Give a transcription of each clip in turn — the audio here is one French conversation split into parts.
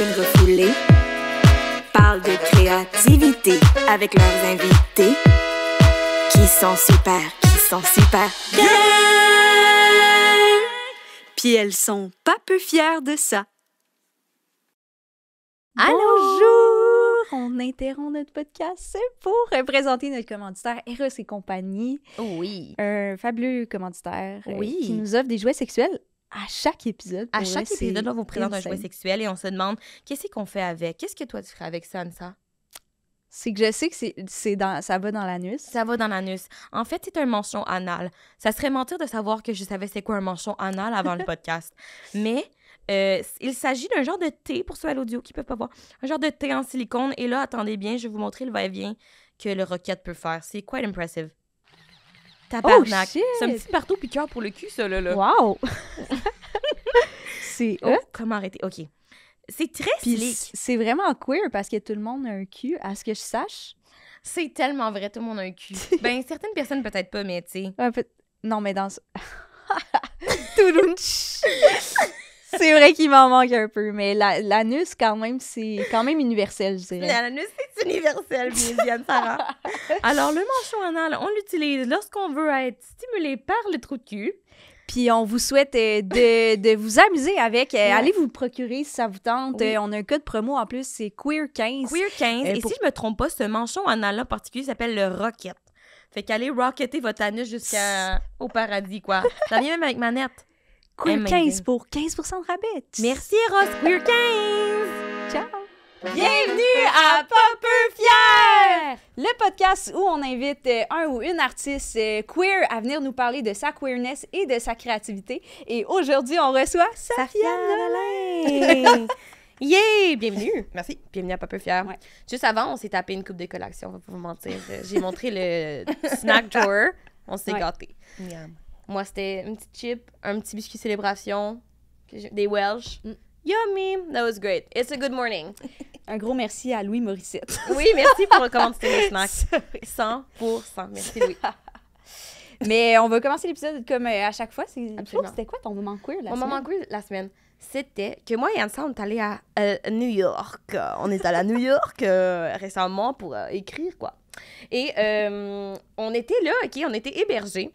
une parlent de créativité avec leurs invités qui sont super, qui sont super. bien! Puis elles sont pas peu fières de ça. Alors, Bonjour! On interrompt notre podcast pour présenter notre commanditaire Eros et compagnie. Oui. Un fabuleux commanditaire euh, oui. qui nous offre des jouets sexuels à chaque épisode. À chaque épisode, on vous présente un jouet sexuel et on se demande qu'est-ce qu'on fait avec. Qu'est-ce que toi tu ferais avec ça, Anissa? C'est que je sais que c'est dans, ça va dans l'anus. Ça va dans l'anus. En fait, c'est un manchon anal. Ça serait mentir de savoir que je savais c'est quoi un manchon anal avant le podcast. Mais euh, il s'agit d'un genre de thé, pour ceux à l'audio qui ne peuvent pas voir, un genre de thé en silicone. Et là, attendez bien, je vais vous montrer le va-et-vient que le Rocket peut faire. C'est quite impressive. Oh, tabarnak. Oh, c'est un petit partout piqueur pour le cul, ça, là. là. Wow! c'est. Oh, e? comment arrêter? OK. C'est très slick. C'est vraiment queer parce que tout le monde a un cul, à ce que je sache. C'est tellement vrai, tout le monde a un cul. ben, certaines personnes peut-être pas, mais tu sais. non, mais dans ce. c'est vrai qu'il m'en manque un peu, mais l'anus, quand même, c'est quand même universel, je dirais. L'anus, c'est universel, bien Sarah. Alors, le manchon anal, on l'utilise lorsqu'on veut être stimulé par le trou de cul. Puis on vous souhaite euh, de, vous amuser avec. Euh, allez vous procurer si ça vous tente. on a un code promo en plus, c'est Queer15. Queer15. Euh, Et si je me trompe pas, ce manchon en particulier s'appelle le Rocket. Fait qu'allez rocketer votre anus jusqu'au paradis, quoi. Ça vient même avec manette. Queer 15 pour 15 de rabais. Merci, Ross Queer 15! Ciao! Bienvenue à Pas peu Le podcast où on invite euh, un ou une artiste euh, queer à venir nous parler de sa queerness et de sa créativité. Et aujourd'hui, on reçoit Safia Nolin! Bienvenue! Merci. Bienvenue à Pas peu fier. Juste avant, on s'est tapé une coupe de collection on va pas vous mentir. Euh, j'ai montré le snack drawer. On s'est gâté. Moi, c'était une petite chip, un petit biscuit célébration, des Welsh. Mm. Yummy! That was great. It's a good morning. un gros merci à Louis Morissette. oui, merci pour le snacks. 100 Merci, Louis. Mais on va commencer l'épisode comme euh, à chaque fois. C'était quoi ton moment queer la semaine? Mon moment queer la semaine, c'était que moi et Ansa, on est allés à euh, New York. On est allés à New York euh, récemment pour écrire, quoi. Et on était là, OK, on était hébergés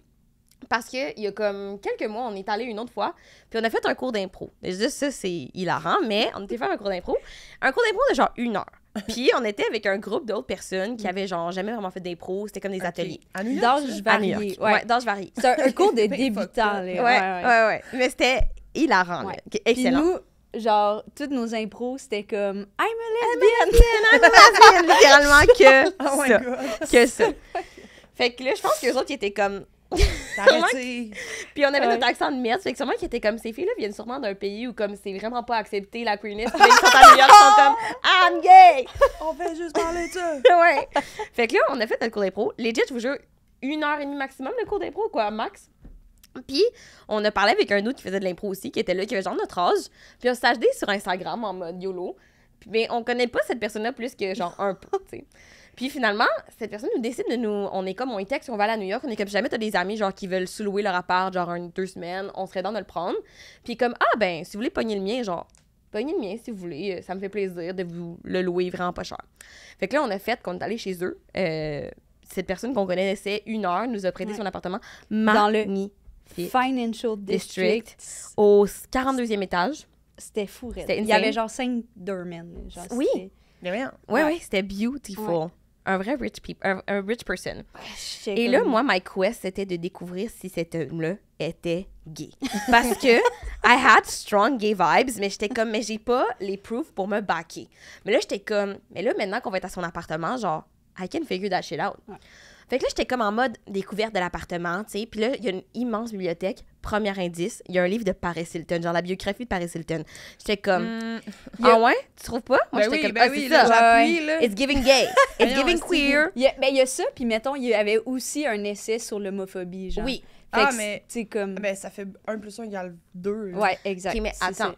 parce qu'il y a comme quelques mois, on est allé une autre fois, puis on a fait un cours d'impro. Je dis ça, c'est hilarant, mais on était fait un cours d'impro. Un cours d'impro de genre une heure. Puis on était avec un groupe d'autres personnes qui mm. avaient genre jamais vraiment fait d'impro, c'était comme des ateliers. À New York, À New York. Ouais, d'âge varié. C'est un, cours de débutants. là. Ouais, ouais, ouais. ouais. Mais c'était hilarant, là. Excellent. Puis nous, genre, toutes nos impros, c'était comme I'm a lesbian! I'm a lesbian! littéralement que oh ça. Que ça. Fait que là, je pense que les autres, ils étaient comme Puis on avait notre accent de merde. Fait que sûrement qui était comme ces filles-là viennent sûrement d'un pays où comme c'est vraiment pas accepté la queerness. Puis ils sont à ils sont comme I'm gay. On fait juste parler de ça. ouais. Fait que là, on a fait notre cours d'impro. Legit, je vous jure, une heure et demie maximum le cours d'impro, quoi, max. Puis, on a parlé avec un autre qui faisait de l'impro aussi, qui était là, qui avait genre notre âge. Puis, on s'est acheté sur Instagram en mode YOLO. Mais ben, on connaît pas cette personne-là plus que genre un peu, tu sais. Puis finalement, cette personne nous décide de nous. On est comme, on est texte, on va aller à New York, on est comme jamais, t'as des amis genre qui veulent sous-louer leur appart, genre une, deux semaines, on serait dans de le prendre. Puis comme, ah ben, si vous voulez pogner le mien, genre, pognez le mien si vous voulez, euh, ça me fait plaisir de vous le louer vraiment pas cher. Fait que là, on a fait qu'on est allé chez eux. Euh, cette personne qu'on connaissait une heure nous a prêté son appartement dans le Financial District, au 42e étage. C'était fou, Il y avait genre cinq dormants. oui. Oui, c'était beautiful un vrai rich person. Et là, moi, my quest, c'était de découvrir si cet homme-là était gay. Parce que I had strong gay vibes, mais j'étais comme, mais j'ai pas les proofs pour me backer Mais là, j'étais comme, mais là, maintenant qu'on va être à son appartement, genre, I can figure that shit out. Fait que là, j'étais comme en mode découverte de l'appartement, tu sais. Puis là, il y a une immense bibliothèque. Premier indice, il y a un livre de Paris Hilton, genre la biographie de Paris Hilton. J'étais comme. Mm. Ah ouais? Tu trouves pas? Moi, ben j'étais comme. Ben ah, oui, j'appuie, là. It's giving gay. It's ben giving queer. Mais ben, il y a ça, puis mettons, il y avait aussi un essai sur l'homophobie, genre. Oui. ah, mais. Tu comme. Ben, ça fait 1 plus 1 égale 2. Ouais, exact. Okay, mais attends.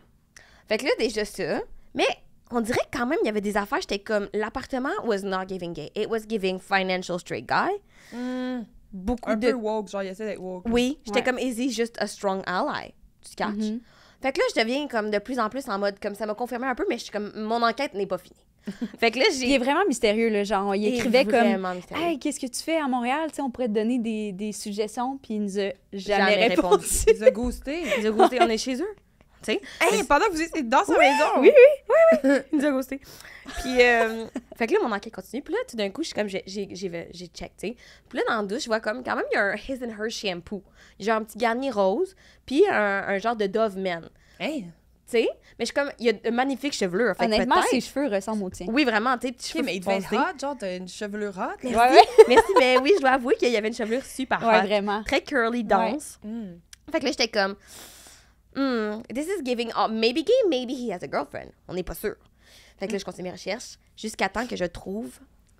Fait que là, déjà ça. Mais on dirait quand même, il y avait des affaires, j'étais comme, l'appartement was not giving gay. It was giving financial straight guy. Hmm. Beaucoup Un de... peu woke, genre, il essaie d'être woke. Oui, j'étais comme, easy just a strong ally? Tu catches? Mm-hmm. Fait que là, je deviens comme de plus en plus en mode, comme ça m'a confirmé un peu, mais je suis comme, mon enquête n'est pas finie. fait que là, Il est vraiment mystérieux, le Genre, il, écrivait comme. Hey, qu'est-ce que tu fais à Montréal? sais on pourrait te donner des, des suggestions, puis il nous a jamais, répondu. il nous a ghosté. Il nous ghosté. On est chez eux. Hey, pendant que vous étiez dans sa oui, maison! Oui, oui, oui, oui! Il nous a ghosté. Puis, euh, fait que là, mon enquête continue. Puis là, tout d'un coup, je suis comme, j'ai check, tu sais. Puis là, dans la douche, je vois comme, quand même, il y a un His and Her shampoo. Genre un petit garni rose, puis un, un genre de Dove Men. Hey! tu sais. Mais je suis comme, il y a une magnifique chevelure. « Fait Honnêtement, ses cheveux ressemblent aux tiens. Oui, vraiment, tu sais, cheveux mais il devait être hot, genre, t'as une chevelure hot. Merci, ouais, mais oui, je dois avouer qu'il y avait une chevelure super ouais, Très curly, dense. Mm. Fait que là, j'étais comme, hmm, this is giving up. Maybe gay, maybe he has a girlfriend. On n'est pas sûr. Fait que là, je continue mes recherches jusqu'à temps que je trouve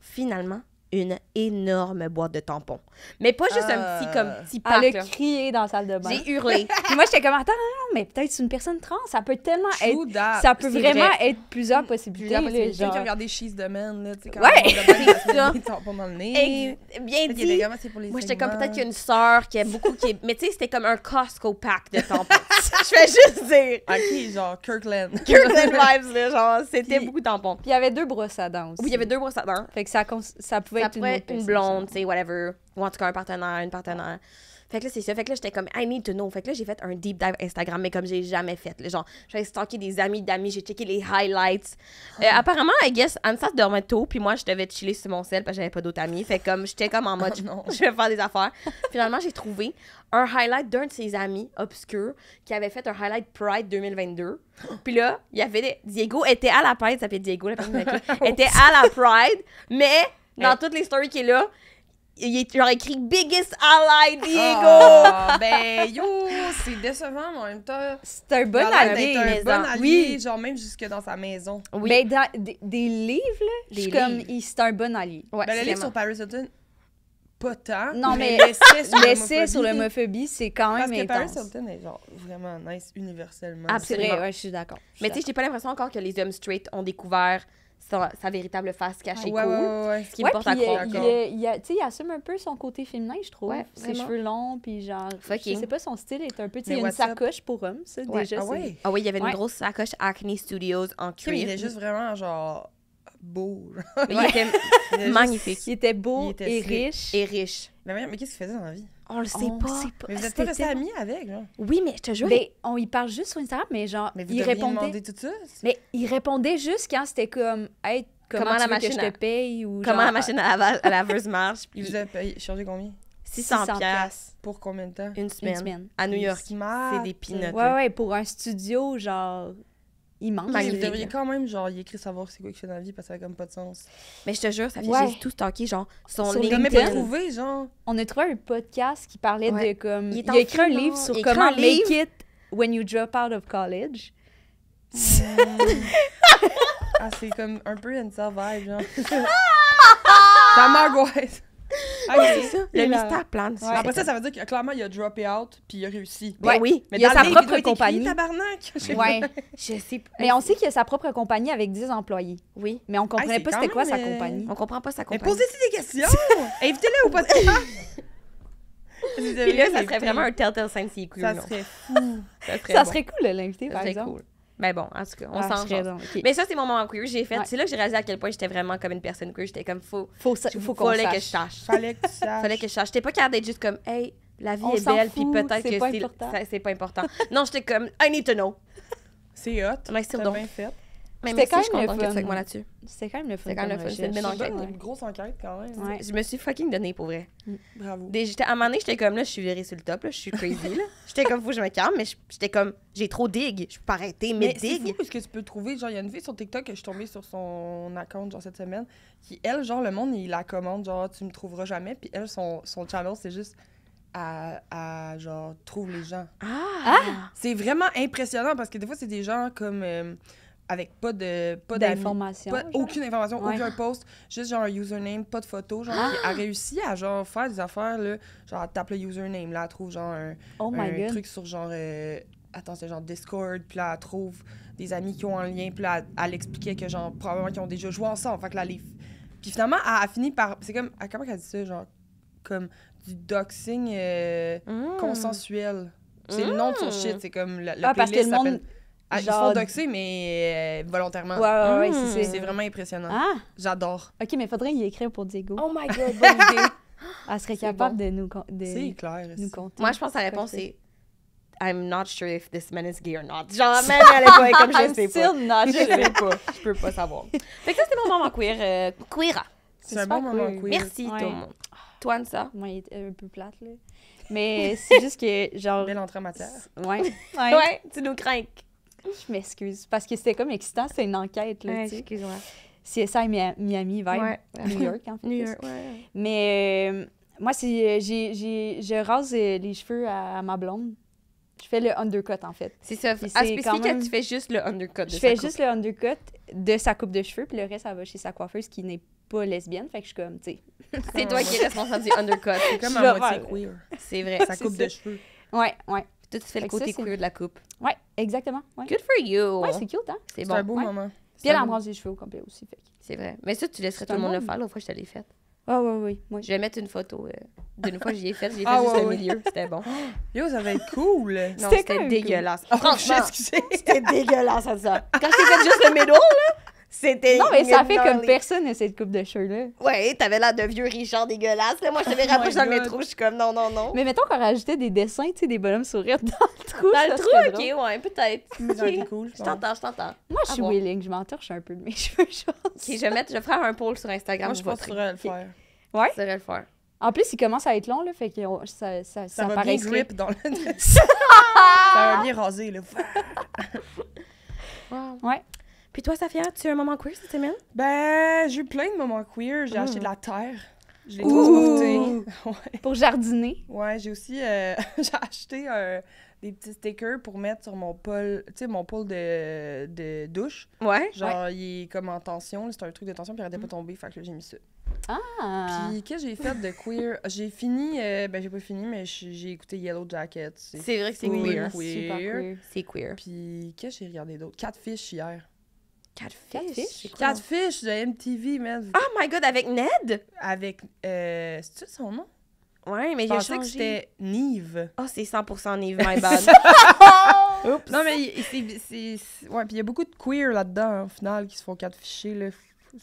finalement une énorme boîte de tampons. Mais pas juste un petit comme ah. pack. Elle a crié dans la salle de bain. J'ai hurlé. moi j'étais comme attends, mais peut-être c'est une personne trans, ça peut tellement être ça peut vraiment être plusieurs possibilités. J'ai possibilités. Genre... J'ai regardé She's the Man là, tu sais quand ouais. on tampons dans le nez. Et bien dit. moi j'étais comme peut-être qu'il y a une sœur qui a beaucoup qui mais tu sais c'était comme un Costco pack de tampons. Je vais juste dire. qui, genre Kirkland. Kirkland vibes là, genre c'était beaucoup de tampons. Puis il y avait deux brosses à dents Oui, il y avait deux brosses à dents. Fait que ça pouvait ça pourrait une, une blonde, tu sais, whatever. Ou en tout cas, un partenaire, une partenaire. Fait que là, c'est ça. Fait que là, j'étais comme, I need to know. Fait que là, j'ai fait un deep dive Instagram, mais comme j'ai jamais fait. genre, j'avais stocké des amis d'amis, j'ai checké les highlights. Euh, apparemment, I guess, Ansa dormait tôt, puis moi, je devais chiller sur mon sel parce que j'avais pas d'autres amis. Fait comme, j'étais comme en oh mode, non. je vais faire des affaires. Finalement, j'ai trouvé un highlight d'un de ses amis obscurs qui avait fait un highlight Pride 2022. Puis là, il y avait des... Diego était à la Pride, ça fait Diego, la personne était à la Pride, mais dans toutes les stories qui est là, il a écrit Biggest Ally Diego. Ah, ben yo, c'est décevant mais en même temps. C'est un bon allié. un bon allié, oui. genre même jusque dans sa maison. Oui. Ben, des, livres je comme c'est un bon allié. Ouais, ben le livre sur Paris Hilton pas tant. Non mais, le l'essai sur l'homophobie, c'est quand même Parce que Paris Hilton est genre vraiment nice universellement. Ah, Absolument, ouais, je suis d'accord. Mais tu sais, j'ai pas l'impression encore que les hommes straight ont découvert sa, sa, véritable face cachée cool. ce qui porte à croire. Il, assume un peu son côté féminin, je trouve. Ses cheveux longs, puis genre. Fucking. Je sais pas, son style est un peu. Il y a une sacoche pour hommes, ça, déjà. Ah oui, ah, il y avait une grosse sacoche Acne Studios en cuir. Il était juste vraiment genre beau. il était magnifique. il était beau et riche. Mais, mais qu'est-ce qu'il faisait dans la vie? On le sait pas. Mais vous êtes pas restés amis avec, genre? Oui, mais je te jure. Mais ben, on y parle juste sur Instagram, mais genre, mais vous il répondait. tout suite. Mais il répondait juste quand c'était comme, hey, comment, la machine que je te paye ou Comment la machine à, la... à laveuse marche? Il vous a payé, chargé combien? 600, 600 Pour combien de temps? Une semaine. Une semaine. À New York. C'est des pinottes. Ouais, ouais, pour un studio, genre, il Mais il devrait quand même, genre, y écrire savoir c'est quoi qu'il fait dans la vie parce que ça a comme pas de sens. Mais je te jure, ça fait juste tout stocké, genre, son sur LinkedIn. Pas trouvé, genre. On a trouvé un podcast qui parlait de comme. Il, a écrit un livre sur comment make it when you drop out of college. ah, c'est comme un peu une survive, genre. ça m'angoisse. Ah, oui, c'est ça. Le mystère plan. Après ça, ça veut dire que clairement, il a droppé out puis il a réussi. Ben oui, mais il a sa propre compagnie. tabarnak. Ouais. Je sais pas. Mais on sait qu'il a sa propre compagnie avec 10 employés. Oui. Mais on comprenait pas c'était quoi sa compagnie. On comprend pas sa compagnie. Mais posez-y des questions. Invitez-le ou pas! ça serait vraiment un telltale sign s'il cool. Ça serait fou. Ça serait, cool, l'invité, par exemple. Cool. Mais ben bon, en tout cas, on ah, s'en Mais ça, c'est mon moment queer. J'ai fait. C'est là que j'ai réalisé à quel point j'étais vraiment comme une personne queer. J'étais comme, faut. Faut, faut, qu'on Fallait sache. que je sache. Fallait que tu saches. Fallait que je sache. J'étais pas capable d'être juste comme, hey, la vie est belle, puis peut-être que c'est. C'est pas important. non, j'étais comme, I need to know. C'est hot. Mais c'est bien fait mais quand même le fait que C'est quand même le fun. C'est quand même le fun. C'est une enquête. Une grosse enquête quand même. Je me suis fucking donnée pour vrai. Mm. Bravo. Des, à un moment donné, j'étais comme là, je suis virée sur le top, je suis crazy. là. J'étais comme, faut que je me calme, mais j'étais comme, j'ai trop dig. Je peux pas arrêter, mais, mais dig. C'est fou ce que tu peux trouver. Genre, il y a une fille sur TikTok que je suis tombée sur son account, genre cette semaine, qui, elle, genre, le monde, il la commande, genre, tu me trouveras jamais. Puis elle, son, son channel, c'est juste. À, à, genre trouve les gens. Ah! ah! C'est vraiment impressionnant parce que des fois c'est des gens comme euh, avec pas de pas d'information aucune information aucun post juste genre un username pas de photo genre ah! a réussi à genre faire des affaires là genre elle tape le username là elle trouve genre un, oh truc sur genre euh, attends c'est genre Discord puis là elle trouve des amis qui ont un lien puis là elle, expliquait que genre probablement qu'ils ont déjà joué ensemble fait que là puis finalement elle a fini par c'est comme comment elle dit ça genre comme du doxing euh, mmh. consensuel c'est le nom de son mmh. shit c'est comme le playlist ah, parce que le monde ah, genre... Ils mais euh, volontairement. Ouais, ouais, mm, c'est vraiment impressionnant. Ah! J'adore. OK, mais faudrait y écrire pour Diego. Oh my God, bonne idée. Elle serait capable de nous, de clair, nous compter. Moi, je pense que la réponse c'est « I'm not sure if this man is gay or not. Genre, même elle est pas comme je sais pas. Not je sais pas. Je peux pas savoir. Fait que ça, c'était mon moment queer. Euh, queer. C'est un bon moment queer. Merci, tout le monde. Toi, ça. Moi, il est un peu plate, là. Mais c'est juste que, genre. Belle entrée en matière. Ouais. ouais. ouais. Tu nous crains. Je m'excuse, parce que c'était comme excitant, c'est une enquête, là, ouais, excuse-moi. ça, Miami, Vibe, New York, en fait. New York, Mais euh, moi, si euh, j'ai, j'ai, je rase euh, les cheveux à, ma blonde. Je fais le undercut, en fait. C'est ça. à ah, c'est quand tu fais juste le undercut de Je fais juste le undercut de sa coupe de cheveux, puis le reste, ça va chez sa coiffeuse qui n'est pas lesbienne. Fait que je suis comme, tu sais... c'est toi ah. qui es responsable du undercut. C'est comme un moitié queer. C'est vrai. Sa coupe de cheveux. Ouais, ouais. Tout te fait le côté queer de la coupe. Ouais, exactement. Good for you. c'est cute, hein? C'est bon. un beau moment. Puis elle embrasse les cheveux au complet aussi. Fait. C'est vrai. Mais ça, tu laisserais tout le monde, le faire la fois que je te l'ai faite. Ah ouais, oui, oui. Je vais mettre une photo. Euh, d'une fois que j'y ai fait, j'ai ah, fait, juste le milieu. C'était bon. Yo, ça va être cool. Non, c'était dégueulasse. Franchement. Oh, Franchement, c'était dégueulasse, ça. Quand tu fais juste le middle, là, c'était. Non, mais ça fait comme personne cette coupe de cheveux-là. Ouais, t'avais l'air de vieux Richard dégueulasse. Là, moi, je te oh rapproché dans le métro, je suis comme non, non, non. Mais mettons qu'on rajoutait des dessins, tu sais, des bonhommes sourires dans le trou. Dans le trou, ok, ouais, peut-être. Okay. Cool, je t'entends, je t'entends. Moi, je suis willing, je m'entourche un peu de mes cheveux, chauds. Ok, je, mettre, je ferai un poll sur Instagram. Moi, je pense que le faire. Ouais? Je le faire. En plus, il commence à être long, là, fait que ça, ça, ça, ça va bien grip dans le... ça va bien raser, là. ouais. Puis toi, Safia, tu as eu un moment queer cette semaine? Ben, j'ai eu plein de moments queer. J'ai mmh. acheté de la terre. Je l'ai transportée. Ouais. Pour jardiner. Ouais, j'ai aussi euh, j'ai acheté des petits stickers pour mettre sur mon pôle, tu sais, mon pôle de, de douche. Ouais. Genre, il est comme en tension. C'est un truc de tension, puis il arrêtait pas pas tomber. Fait que là, j'ai mis ça. Ah! Puis qu'est-ce que j'ai fait de queer? j'ai fini, euh, ben j'ai pas fini, mais j'ai écouté Yellow Jacket. C'est vrai que c'est queer. queer. C'est queer. queer. Puis qu'est-ce que j'ai regardé d'autre? fiches hier. Catfish? fiches de MTV, man. Oh my god, avec Ned? Avec. Euh, C'est-tu son nom? Ouais, mais j'ai changé. Je pensais que c'était Nive. oh, c'est 100% Nive, my bad. Oups. Non, mais c'est. Ouais, puis il y a beaucoup de queer là-dedans, au final, qui se font fiches là.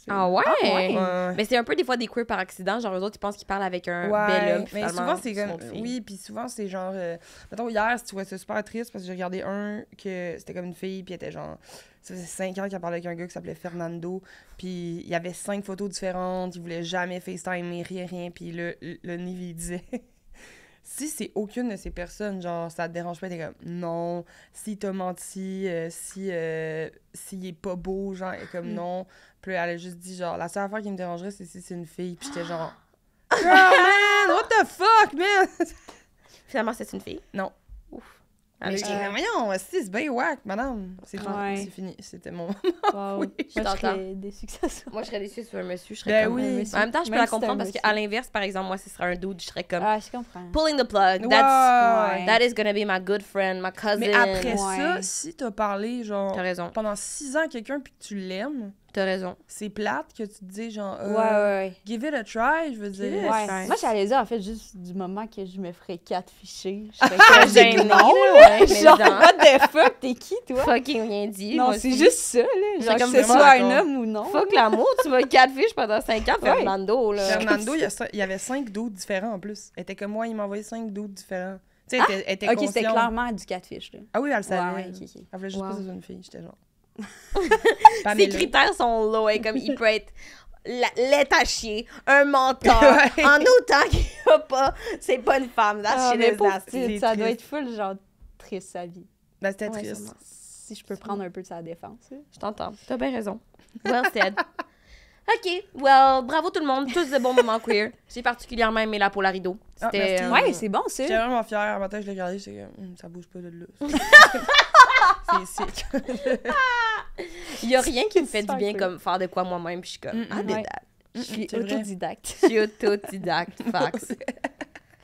Ah, ah ouais? Mais c'est un peu des fois des queers par accident. Genre, eux autres, ils pensent qu'ils parlent avec un bel homme. Mais souvent, c'est comme. Oui, puis souvent, c'est genre. attends euh, Mettons, hier, si tu vois, c'est super triste parce que j'ai regardé un que c'était comme une fille, puis elle était genre. Ça faisait cinq ans qu'elle parlait avec un gars qui s'appelait Fernando. Puis il y avait cinq photos différentes. Il voulait jamais FaceTime, rien, rien. Puis le, le, le disait. si c'est aucune de ces personnes, genre, ça te dérange pas, t'es comme, non, s'il t'a menti, euh, si, il euh, s'il est pas beau, genre, et comme, hmm. non. Puis elle a juste dit, genre, la seule affaire qui me dérangerait, c'est si c'est une fille. Puis j'étais genre, oh man, what the fuck, man? Finalement, c'est une fille? Non. Avec euh... mais voyons, euh, c'est bien madame. C'est c'est fini. C'était mon moment. je moi, je serais déçue que Moi, je serais déçue sur un monsieur. Je serais ben comme En même temps, je peux la comprendre parce qu'à l'inverse, par exemple, moi, ce serait un dude, je serais comme. Ah, je comprends. Pulling the plug. That's, That is gonna be my good friend, my cousin. Mais après ça, si t'as parlé, genre. As raison. Pendant six ans à quelqu'un puis que tu l'aimes. T'as raison. C'est plate que tu te dis, genre, euh, ouais, ouais, give it a try, je veux dire. Ouais. Moi, j'allais dire, en fait, juste du moment que je me ferais quatre fichiers, je j'ai un ben non, ouais, genre, what the fuck, t'es qui, toi? Fucking rien dit. Non, c'est juste ça, là. Genre, comme que ce soit un homme ou non. Fuck l'amour, tu vas quatre fiches pendant cinq ans, Fernando, là. Fernando, il y, avait cinq doutes différents, en plus. Elle était comme moi, il m'envoyait cinq doutes différents. Tu sais, elle ah! était, OK, c'était clairement du quatre fiches, là. Ah oui, elle savait. Elle voulait juste que c'est une fille, j'étais genre... Ses critères sont low. Hein, comme il peut être l'attaché, un mentor, en autant qu'il a pas. Ah, c'est pas une femme. ça doit être full, genre, triste sa vie. Ben, c'était triste. Si je peux prendre un peu de sa défense. Je t'entends. T'as bien raison. Well said. OK. Well, bravo tout le monde. Tous de bons moments queer. J'ai particulièrement aimé la Polarido. Ah, c'était... Euh, ouais, c'est bon, c'est. J'étais vraiment fière. Un matin, je l'ai gardé, c'est hmm, ça bouge pas de là. Il n'y a rien qui me fait du bien comme faire de quoi moi-même, je suis comme, ah, Je suis autodidacte. Je suis autodidacte, fax.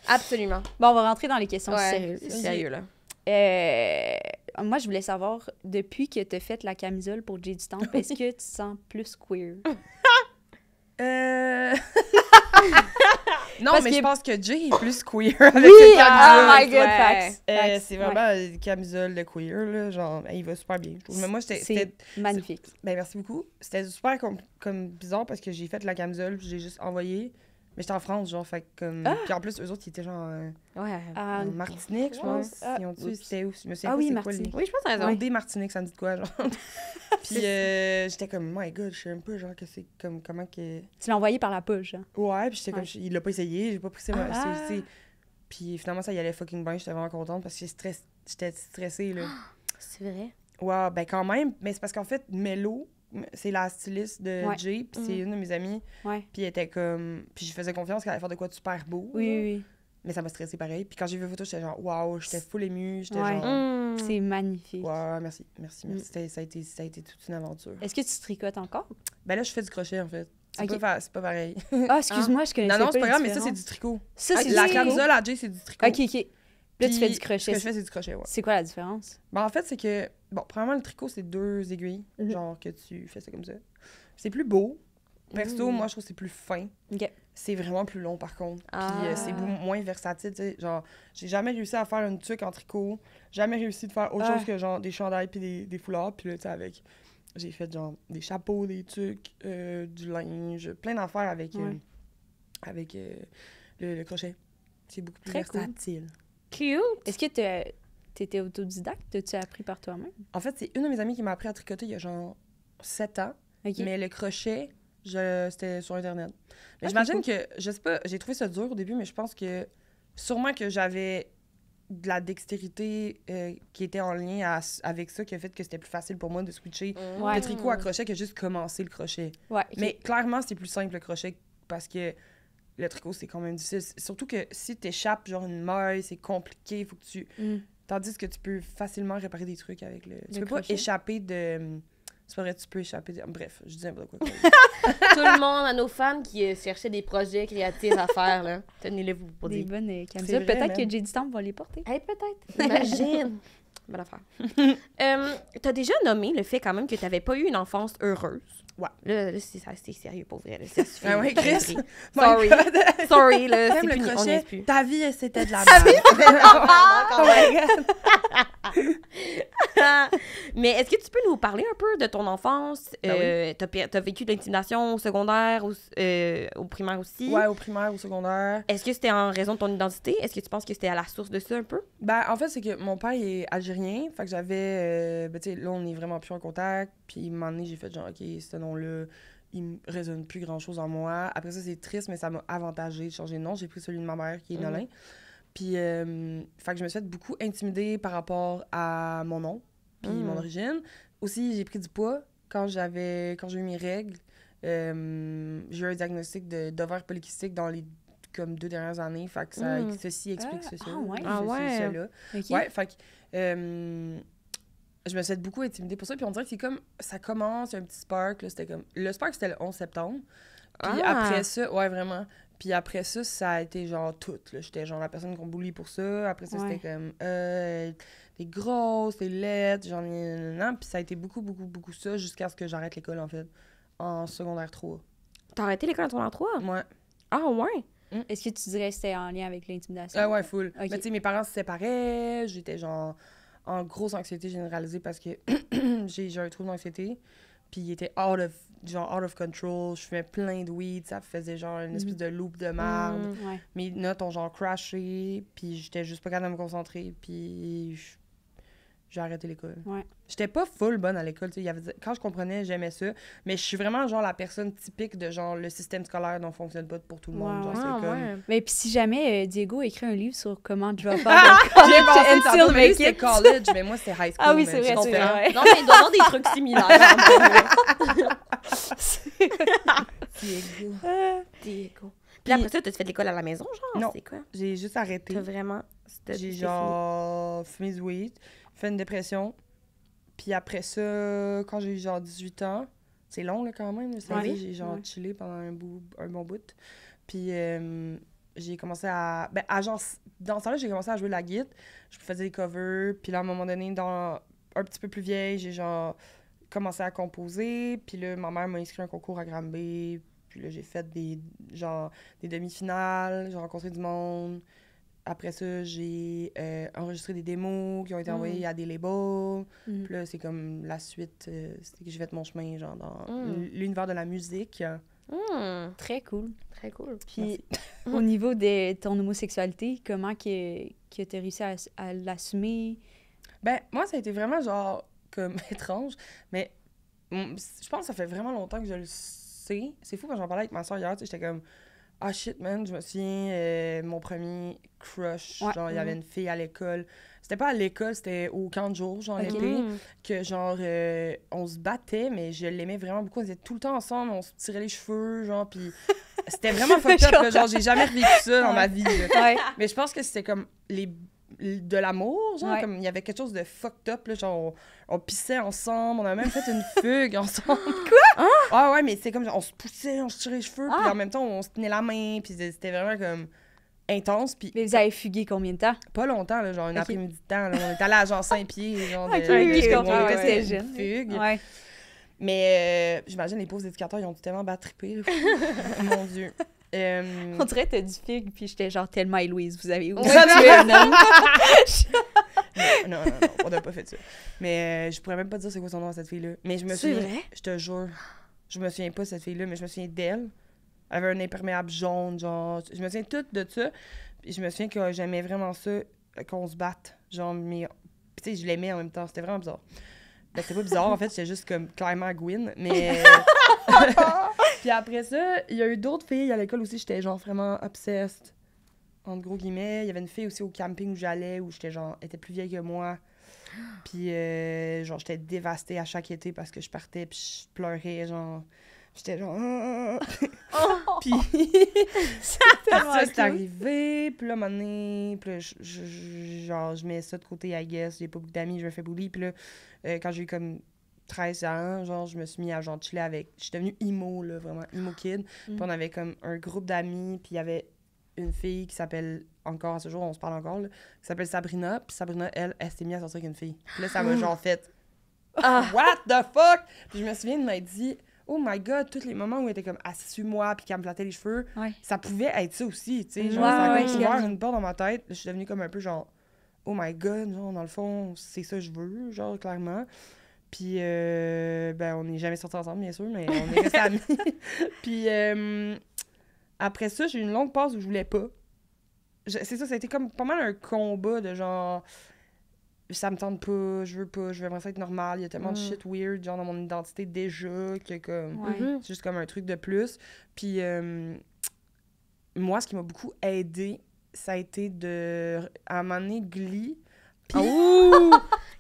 Absolument. Bon, on va rentrer dans les questions sérieuses. Sérieux, là. Euh, moi, je voulais savoir, depuis que tu as fait la camisole pour J du est-ce que tu te sens plus queer? Euh. non, mais je pense que Jay est plus queer avec oui, camisole Oh my god, euh, facts. c'est vraiment une camisole de queer, là. Genre, il va super bien, Mais moi, c'était. magnifique. Ben, merci beaucoup. C'était super comme, comme bizarre parce que j'ai fait la camisole, j'ai juste envoyé. Mais j'étais en France, genre, fait comme. Ah! Puis en plus, eux autres, ils étaient genre. Euh, ouais. Ah, Martinique, je pense. ils ont dit. C'était où me ah, oui, Martinique. Oui, je pense qu'ils ont. dit Martinique, ça me dit quoi, genre. Puis euh, j'étais comme, my god, je sais un peu, genre, que c'est comme. Comment que. Tu l'as envoyé par la poche. genre. Hein? Ouais, puis j'étais comme, il l'a pas essayé, j'ai pas pris ses. Ah! Puis finalement, ça y allait fucking bien, j'étais vraiment contente parce que j'étais stressée, là. c'est vrai? Ouais, ben quand même. Mais c'est parce qu'en fait, Mello, c'est la styliste de Jay, puis c'est mhm. une de mes amies. Puis était comme. Puis je faisais confiance qu'elle allait faire de quoi de super beau. Oui, oui. Mais ça m'a stressé pareil. Puis quand j'ai vu la photo, j'étais genre, waouh, j'étais full émue. J'étais genre. Mm. C'est magnifique. waouh merci, merci, merci. Mm. Ça, a été, ça a été toute une aventure. Est-ce que tu tricotes encore? Ben là, je fais du crochet en fait. C'est pas, pareil. Ah, excuse-moi, je connais pas. Non, non, c'est pas grave, mais ça, c'est du tricot. Ça, ah, c'est du La camisole à Jay, c'est du tricot. Ok, ok. Là, tu fais du crochet. que je fais, c'est du crochet, ouais. C'est quoi la différence? Ben, en fait, c'est que Bon, premièrement, le tricot, c'est deux aiguilles, mhm. genre que tu fais ça comme ça. C'est plus beau. Perso, mmh. moi, je trouve que c'est plus fin. C'est vraiment plus long, par contre. Puis euh, ah. c'est moins versatile, Genre, j'ai jamais réussi à faire une tuque en tricot. Jamais réussi de faire autre ah. chose que, genre, des chandails puis des, foulards. Puis là, tu sais, avec... J'ai fait, genre, des chapeaux, des tuques, euh, du linge, plein d'affaires avec, euh, avec le, crochet. C'est beaucoup plus Très versatile. Cute! Est-ce que tu T'étais étais autodidacte? as appris par toi-même? En fait, c'est une de mes amies qui m'a appris à tricoter il y a genre 7 ans. Mais le crochet, c'était sur Internet. Mais ah, j'imagine que, je sais pas, j'ai trouvé ça dur au début, mais je pense que sûrement que j'avais de la dextérité euh, qui était en lien avec ça qui a fait que c'était plus facile pour moi de switcher le mmh. tricot à crochet que juste commencer le crochet. Mais clairement, c'est plus simple le crochet parce que le tricot, c'est quand même difficile. Surtout que si t'échappes, genre une maille, c'est compliqué. il Faut que tu mmh. Tandis que tu peux facilement réparer des trucs avec le. Tu peux pas échapper de. C'est vrai, tu peux échapper. De... Bref, je dis de quoi. Tout le monde, à nos fans qui euh, cherchaient des projets créatifs à faire, là. Tenez-les vous pour des, bonnes euh, caméras. Peut-être que JD Stamp va les porter. Hey, peut-être. Imagine. Bonne affaire. Euh, t'as déjà nommé le fait quand même que t'avais pas eu une enfance heureuse. Ouais, là, là c'est sérieux pour vrai. Ah ouais, Chris. Sorry. Sorry, là, c'est crochet, plus. Ta vie, c'était de la merde. Mais est-ce que tu peux nous parler un peu de ton enfance? Ben euh, t'as vécu de l'intimidation au secondaire, au, euh, au primaire aussi? Ouais, au primaire, au secondaire. Est-ce que c'était en raison de ton identité? Est-ce que tu penses que c'était à la source de ça un peu? Ben, en fait, c'est que mon père, est algérien. Fait que j'avais... Euh, ben, tu sais, là, on n'est vraiment plus en contact puis, un moment donné, j'ai fait genre, OK, ce nom-là, il ne résonne plus grand-chose en moi. Après ça, c'est triste, mais ça m'a avantagé de changer de nom. J'ai pris celui de ma mère, qui est mm. Nolin. Puis, euh, que je me suis fait beaucoup intimider par rapport à mon nom, puis mm. mon origine. Aussi, j'ai pris du poids quand j'avais quand j'ai eu mes règles. Euh, j'ai eu un diagnostic d'ovaire polycystique dans les comme deux dernières années. Fait que ça, mm. ceci explique ah, ceci. Ah ouais? Ah ouais. ouais fait que, euh, je me suis beaucoup intimidée pour ça. Puis on dirait que c'est comme, ça commence, il y a un petit spark. Là, c'était comme, le spark, c'était le 11 septembre. Puis ah! après ça, ouais, vraiment. Puis après ça, ça a été genre tout. J'étais genre la personne qu'on boulie pour ça. Après ça, c'était comme, euh, t'es grosse, t'es laide, genre, Puis ça a été beaucoup, beaucoup, beaucoup ça jusqu'à ce que j'arrête l'école, en fait, en secondaire 3. T'as arrêté l'école en secondaire 3? Ouais. Ah, ouais? Mm. Est-ce que tu dirais que c'était en lien avec l'intimidation? Ah, ouais, full. Mais tu sais, mes parents se séparaient, j'étais genre en grosse anxiété généralisée parce que j'ai un trouble d'anxiété. Puis il était out of, genre out of control. Je faisais plein de weed. Ça faisait genre une espèce mhm. de loop de merde. Mhm, Mes notes ont genre crashé. Puis j'étais juste pas capable de me concentrer. Puis j'ai arrêté l'école. Ouais. J'étais pas full bonne à l'école. Quand je comprenais, j'aimais ça. Mais je suis vraiment genre la personne typique de genre le système scolaire ne fonctionne pas pour tout le monde. genre, ah, Mais puis si jamais euh, Diego écrit un livre sur comment drop out college and que c'était college, mais moi c'était high school. Ah oui, c'est vrai, c'est vrai. Non, mais des trucs similaires. Hein, Diego. Diego. Puis après ça, t'as fait l'école à la maison, genre? Non, c'est quoi? j'ai juste arrêté. T'as vraiment... J'ai genre fumé du fait une dépression. Puis après ça, quand j'ai eu genre 18 ans, c'est long quand même, ça j'ai genre chillé pendant un, un bon bout. Puis euh, j'ai commencé à. Ben, dans ce temps-là, j'ai commencé à jouer la guide. Je faisais des covers. Puis là, à un moment donné, dans un petit peu plus vieille, j'ai genre commencé à composer. Puis là, ma mère m'a inscrit à un concours à Granby. Puis là, j'ai fait des, genre, des demi-finales. J'ai rencontré du monde. Après ça, j'ai euh, enregistré des démos qui ont été envoyés mm. à des labels. Mm. Puis là, c'est comme la suite, C'était euh, c'est que j'ai fait mon chemin, genre, dans mm. l'univers de la musique. Très cool, très cool. Puis, au niveau de ton homosexualité, comment tu as réussi à, à l'assumer? Ben, moi, ça a été vraiment, genre, comme étrange, mais je pense que ça fait vraiment longtemps que je le sais. C'est fou, quand j'en parlais avec ma soeur hier, j'étais comme ah shit, man, je me souviens, euh, mon premier crush, genre, il y avait mhm. une fille à l'école. C'était pas à l'école, c'était au camp de jour, genre, okay. l'été, mhm. que genre, euh, on se battait, mais je l'aimais vraiment beaucoup. On était tout le temps ensemble, on se tirait les cheveux, genre, puis c'était vraiment fucked up, genre, j'ai jamais vécu ça dans ma vie. Ouais. Mais je pense que c'était comme les de l'amour, genre, comme il y avait quelque chose de fucked up, genre, on, pissait ensemble, on a même fait une fugue ensemble. Quoi? Ah ouais, mais c'est comme, on se poussait, on se tirait les cheveux, ah. en même temps, on se tenait la main, puis c'était vraiment comme intense. Puis... Mais vous avez fugué combien de temps? Pas longtemps, genre, une après-midi de temps, on était allé à genre 5 pieds, genre, Fugue. Mais euh, j'imagine les pauvres éducateurs, ils ont tellement battrippé. Mon Dieu. Euh, on dirait que t'as du figue, puis j'étais genre tellement Louise, vous avez où? non, non. non, non, non, on n'a pas fait ça. Mais je euh, je pourrais même pas dire c'est quoi son nom à cette fille-là. Mais je me souviens. vrai? Je te jure. Je me souviens pas de cette fille-là, mais je me souviens d'elle. Elle avait un imperméable jaune, genre. Je me souviens tout de ça. Puis je me souviens que j'aimais vraiment ça, qu'on se batte. Genre, mais. tu je l'aimais en même temps. C'était vraiment bizarre. Ben, c'était pas bizarre, en fait, c'était juste comme clairement Gwyn, mais. puis après ça, il y a eu d'autres filles à l'école aussi, j'étais genre vraiment obsessed. Entre gros guillemets, il y avait une fille aussi au camping où j'allais, où j'étais genre, était plus vieille que moi. Puis euh, genre, j'étais dévastée à chaque été parce que je partais, puis je pleurais, genre. J'étais genre. Oh. puis. ça, ça c'est arrivé. Puis là, puis genre, je mets ça de côté, à guess. J'ai pas beaucoup d'amis, je me fais bouli. Puis là, euh, quand j'ai eu comme 13 ans, genre, je me suis mis à genre avec. Je suis devenue emo, là, vraiment, Imo kid. Mm. Puis on avait comme un groupe d'amis, puis il y avait une fille qui s'appelle encore à ce jour, on se parle encore, qui s'appelle Sabrina. Puis Sabrina, elle, elle s'est mise à sortir avec une fille. Puis là, ça m'a genre fait ah! What the fuck? Puis je me souviens de m'a dit Oh my god, tous les moments où elle était comme assis-moi puis qu'elle me plantait les cheveux, ça pouvait être ça aussi, tu sais. Genre, ça une porte dans ma tête. Je suis devenue comme un peu genre oh my god, genre, dans le fond, c'est ça que je veux, genre, clairement. Puis, euh, ben, on n'est jamais sortis ensemble, bien sûr, mais on est restés amis. puis, euh, après ça, j'ai eu une longue pause où je voulais pas. C'est ça, ça a été comme pas mal un combat de genre, ça me tente pas, je veux pas, je veux vraiment être normal. Il y a tellement de mm. shit weird, genre, dans mon identité déjà, que comme, mm-hmm. c'est juste comme un truc de plus. Puis, euh, moi, ce qui m'a beaucoup aidé ça a été de. À un Glee. Puis. Oh!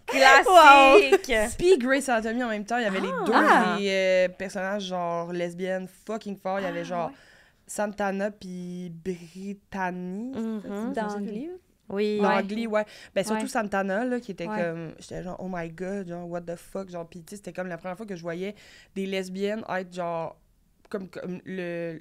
Classique! Wow. Puis Grey's Anatomy en même temps, il y avait les ah! deux ah! Euh, personnages genre lesbiennes fucking fort. Il y avait ah, genre Santana puis Brittany. Mm Dans Glee? Oui. Dans ouais. Glee, ouais. Ben surtout Santana, là, qui était comme. J'étais genre, oh my god, genre, what the fuck. Genre, pis c'était comme la première fois que je voyais des lesbiennes être genre. Comme, comme le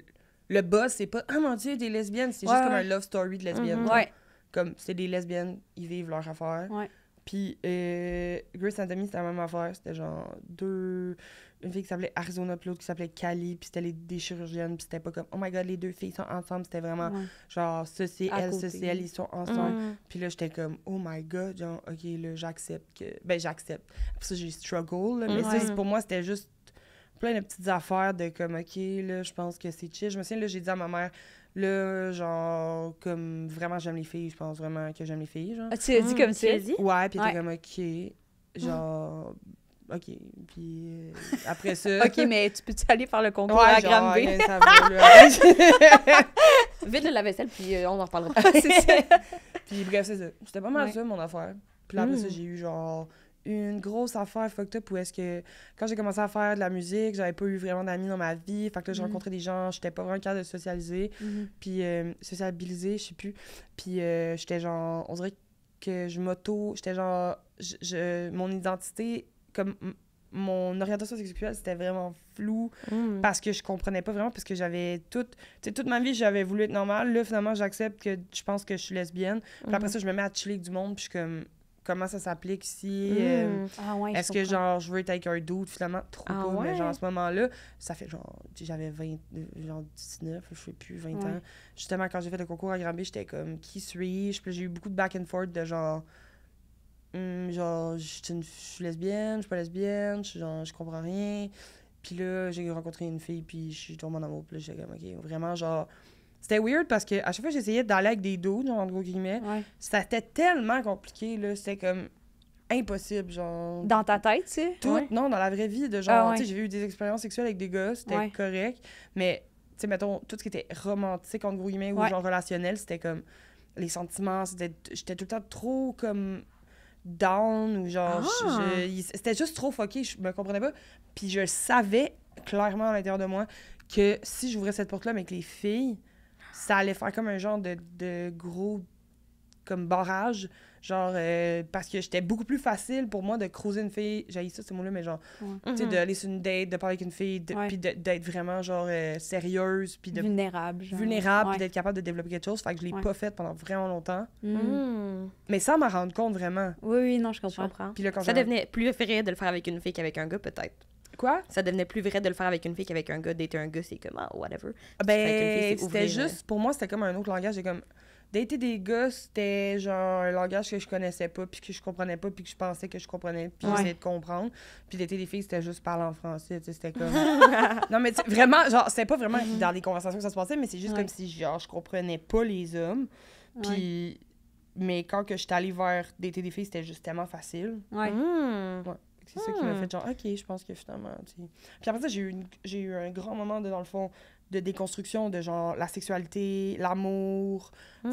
le boss, c'est pas Ah mon Dieu, des lesbiennes. C'est juste comme un love story de lesbiennes. Mm-hmm. Ouais. Comme c'est des lesbiennes, ils vivent leur affaire. Ouais. Puis euh, Grace Anatomy, c'était la même affaire. C'était genre deux. Une fille qui s'appelait Arizona, puis l'autre qui s'appelait Cali, puis c'était les des chirurgiennes, puis c'était pas comme Oh my god, les deux filles sont ensemble. C'était vraiment genre, Ce, c'est elle, ce, c'est elle, ils sont ensemble. Mm-hmm. Puis là, j'étais comme Oh my god, genre, ok, là, j'accepte que. Ben, j'accepte. Pour ça, j'ai struggle, mais mm-hmm. ça, pour moi, c'était juste plein de petites affaires de comme, OK, là, je pense que c'est chill. Je me souviens, là, j'ai dit à ma mère, là, genre, comme vraiment, j'aime les filles, je pense vraiment que j'aime les filles. Genre. Ah, tu l'as dit comme hmm, ça? Dit? Ouais, puis t'es comme, OK, genre. OK. Puis euh, après ça. OK, mais tu peux-tu aller faire le concours à B? Ouais, ça va, Vite le lave-vaisselle, puis euh, on en reparlera Puis bref, c'est ça. C'était pas mal ça, mon affaire. Puis après ça, hmm. j'ai eu genre une grosse affaire fucked up où est-ce que quand j'ai commencé à faire de la musique, j'avais pas eu vraiment d'amis dans ma vie. Fait que là, j'ai mhm. rencontré des gens, j'étais pas vraiment capable de socialiser, mhm. puis socialiser, euh, sociabiliser, je sais plus. Puis euh, j'étais genre, on dirait que je m'auto, j'étais genre, je, mon identité, comme mon orientation sexuelle, c'était vraiment flou mhm. parce que je comprenais pas vraiment, parce que j'avais toute... toute ma vie, j'avais voulu être normale. Là, finalement, j'accepte que je pense que je suis lesbienne. Puis après ça, je me mets à chiller avec du monde, puis je suis comme comment ça s'applique ici. Hmm. Euh, ah est-ce que, genre, je veux être avec un doute, finalement, trop ah mais genre, à ce moment-là, ça fait, genre, j'avais 20, euh, genre, 19, je sais plus, 20 ans. Justement, quand j'ai fait le concours à Granby, j'étais comme, qui suis-je? Puis j'ai eu beaucoup de back and forth de genre, hmm, genre, je suis lesbienne, je suis pas lesbienne, je genre, je comprends rien. Puis là, j'ai rencontré une fille, puis je suis tombée en amour, puis là, j'étais comme, OK, vraiment, genre... C'était weird parce que à chaque fois j'essayais d'aller avec des dos, genre, entre guillemets, c'était tellement compliqué, là. C'était comme impossible, genre. Dans ta tête, tu sais? Tout, non, dans la vraie vie, de genre, ah, j'ai eu des expériences sexuelles avec des gars, c'était correct, mais, tu sais, mettons, tout ce qui était romantique, entre ou genre relationnel, c'était comme. Les sentiments, J'étais tout le temps trop comme down ou genre ah! c'était juste trop fucké, je me comprenais pas. Puis je savais clairement à l'intérieur de moi que si j'ouvrais cette porte là avec les filles, ça allait faire comme un genre de, gros comme barrage. Genre, euh, parce que j'étais beaucoup plus facile pour moi de croiser une fille. J'ai ça, ce mot-là, mais genre, tu sais, mhm. d'aller sur une date, de parler avec une fille, puis d'être vraiment, genre, euh, sérieuse, puis de. Vulnérable. Vulnérable, puis d'être capable de développer quelque chose. Fait que je l'ai pas fait pendant vraiment longtemps. Mm. Mm. Mais sans m'en rendre compte vraiment. Oui, oui, non, je comprends. ça devenait plus effrayant de le faire avec une fille qu'avec un gars, peut-être quoi. Ça devenait plus vrai de le faire avec une fille qu'avec un gars. Dater un gars, c'est comment, ah, whatever. Ben, c'était juste, hein. pour moi, c'était comme un autre langage. J'ai comme, dater des gars, c'était genre un langage que je connaissais pas, puis que je comprenais pas, puis que je pensais que je comprenais, puis j'essayais de comprendre. Puis dater des filles, c'était juste parler en français, c'était comme... non, mais vraiment, genre, c'était pas vraiment mhm. dans les conversations que ça se passait, mais c'est juste comme si, genre, je comprenais pas les hommes. Puis... Mais quand que je suis allée vers dater des filles, c'était juste tellement facile. Ouais. Hmm c'est ça qui m'a fait hmm. genre, OK, je pense que finalement. Puis après ça, j'ai eu, eu un grand moment, de, dans le fond, de déconstruction de genre la sexualité, l'amour. Hmm.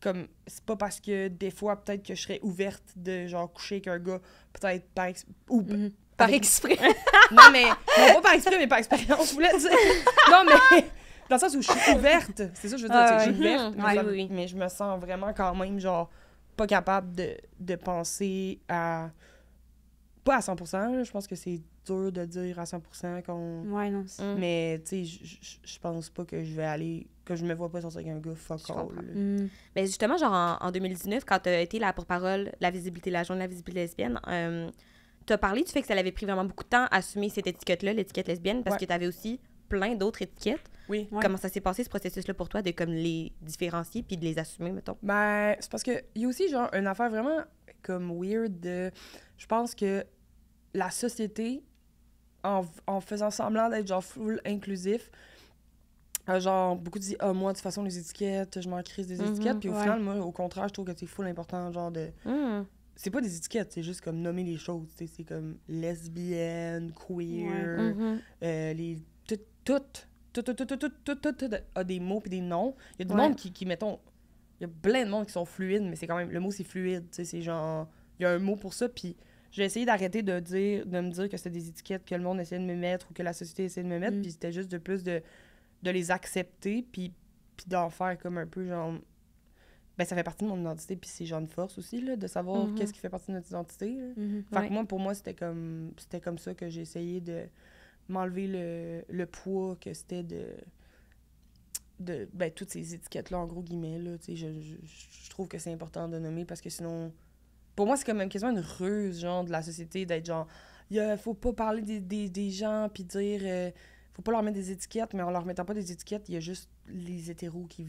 comme, c'est pas parce que des fois, peut-être que je serais ouverte de genre coucher avec un gars, peut-être par. exp... ou, mhm. Par exprès. non, mais. Non, pas par exprès, mais par expérience, je voulais dire. Non, mais. Dans le sens où je suis ouverte. C'est ça, je veux dire. je suis ouverte. Mais, oui. mais je me sens vraiment quand même, genre, pas capable de, de penser à pas à 100 Je pense que c'est dur de dire à 100 qu'on. Ouais, non. Mm. Mais, tu sais, je pense pas que je vais aller. que je me vois pas sortir avec un gars fuck all. Mm. Mais justement, genre en, 2019, quand tu été la pour parole la visibilité, la journée de la visibilité lesbienne, euh, t'as tu as parlé du fait que ça avait pris vraiment beaucoup de temps à assumer cette étiquette-là, l'étiquette lesbienne, parce que t'avais aussi plein d'autres étiquettes. Oui. Comment ça s'est passé ce processus-là pour toi de comme les différencier puis de les assumer, mettons? Ben, c'est parce qu'il y a aussi genre une affaire vraiment comme weird de. Je pense que la société, en, en faisant semblant d'être genre full inclusif, genre, beaucoup disent, ah, moi, de toute façon, les étiquettes, je m'en crise des mhm, étiquettes. Puis au final, moi, au contraire, je trouve que c'est full important, genre, de. Mm. C'est pas des étiquettes, c'est juste comme nommer les choses. C'est comme lesbienne, queer, mhm. euh, les. Tout, tout, tout, tout, tout, tout, tout, tout, a des mots puis des noms. Il y a du ouais. monde qui, qui, mettons. Il y a plein de monde qui sont fluides, mais c'est quand même. Le mot, c'est fluide. Tu sais, c'est genre. Il y a un mot pour ça, puis j'ai essayé d'arrêter de dire, de me dire que c'était des étiquettes que le monde essayait de me mettre ou que la société essayait de me mettre, mm. puis c'était juste de plus de, de les accepter, puis, puis d'en faire comme un peu genre. Ben, ça fait partie de mon identité, puis c'est genre une force aussi, là, de savoir mm-hmm. qu'est-ce qui fait partie de notre identité. Mm-hmm, fait que moi, pour moi, c'était comme, c'était comme ça que j'ai essayé de m'enlever le, poids que c'était de de ben, toutes ces étiquettes-là, en gros guillemets. Là, je, trouve que c'est important de nommer parce que sinon, pour moi, c'est quand même quasiment une ruse, genre, de la société, d'être genre, il faut pas parler des, gens, puis dire, euh, faut pas leur mettre des étiquettes, mais en leur mettant pas des étiquettes, il y a juste les hétéros qui,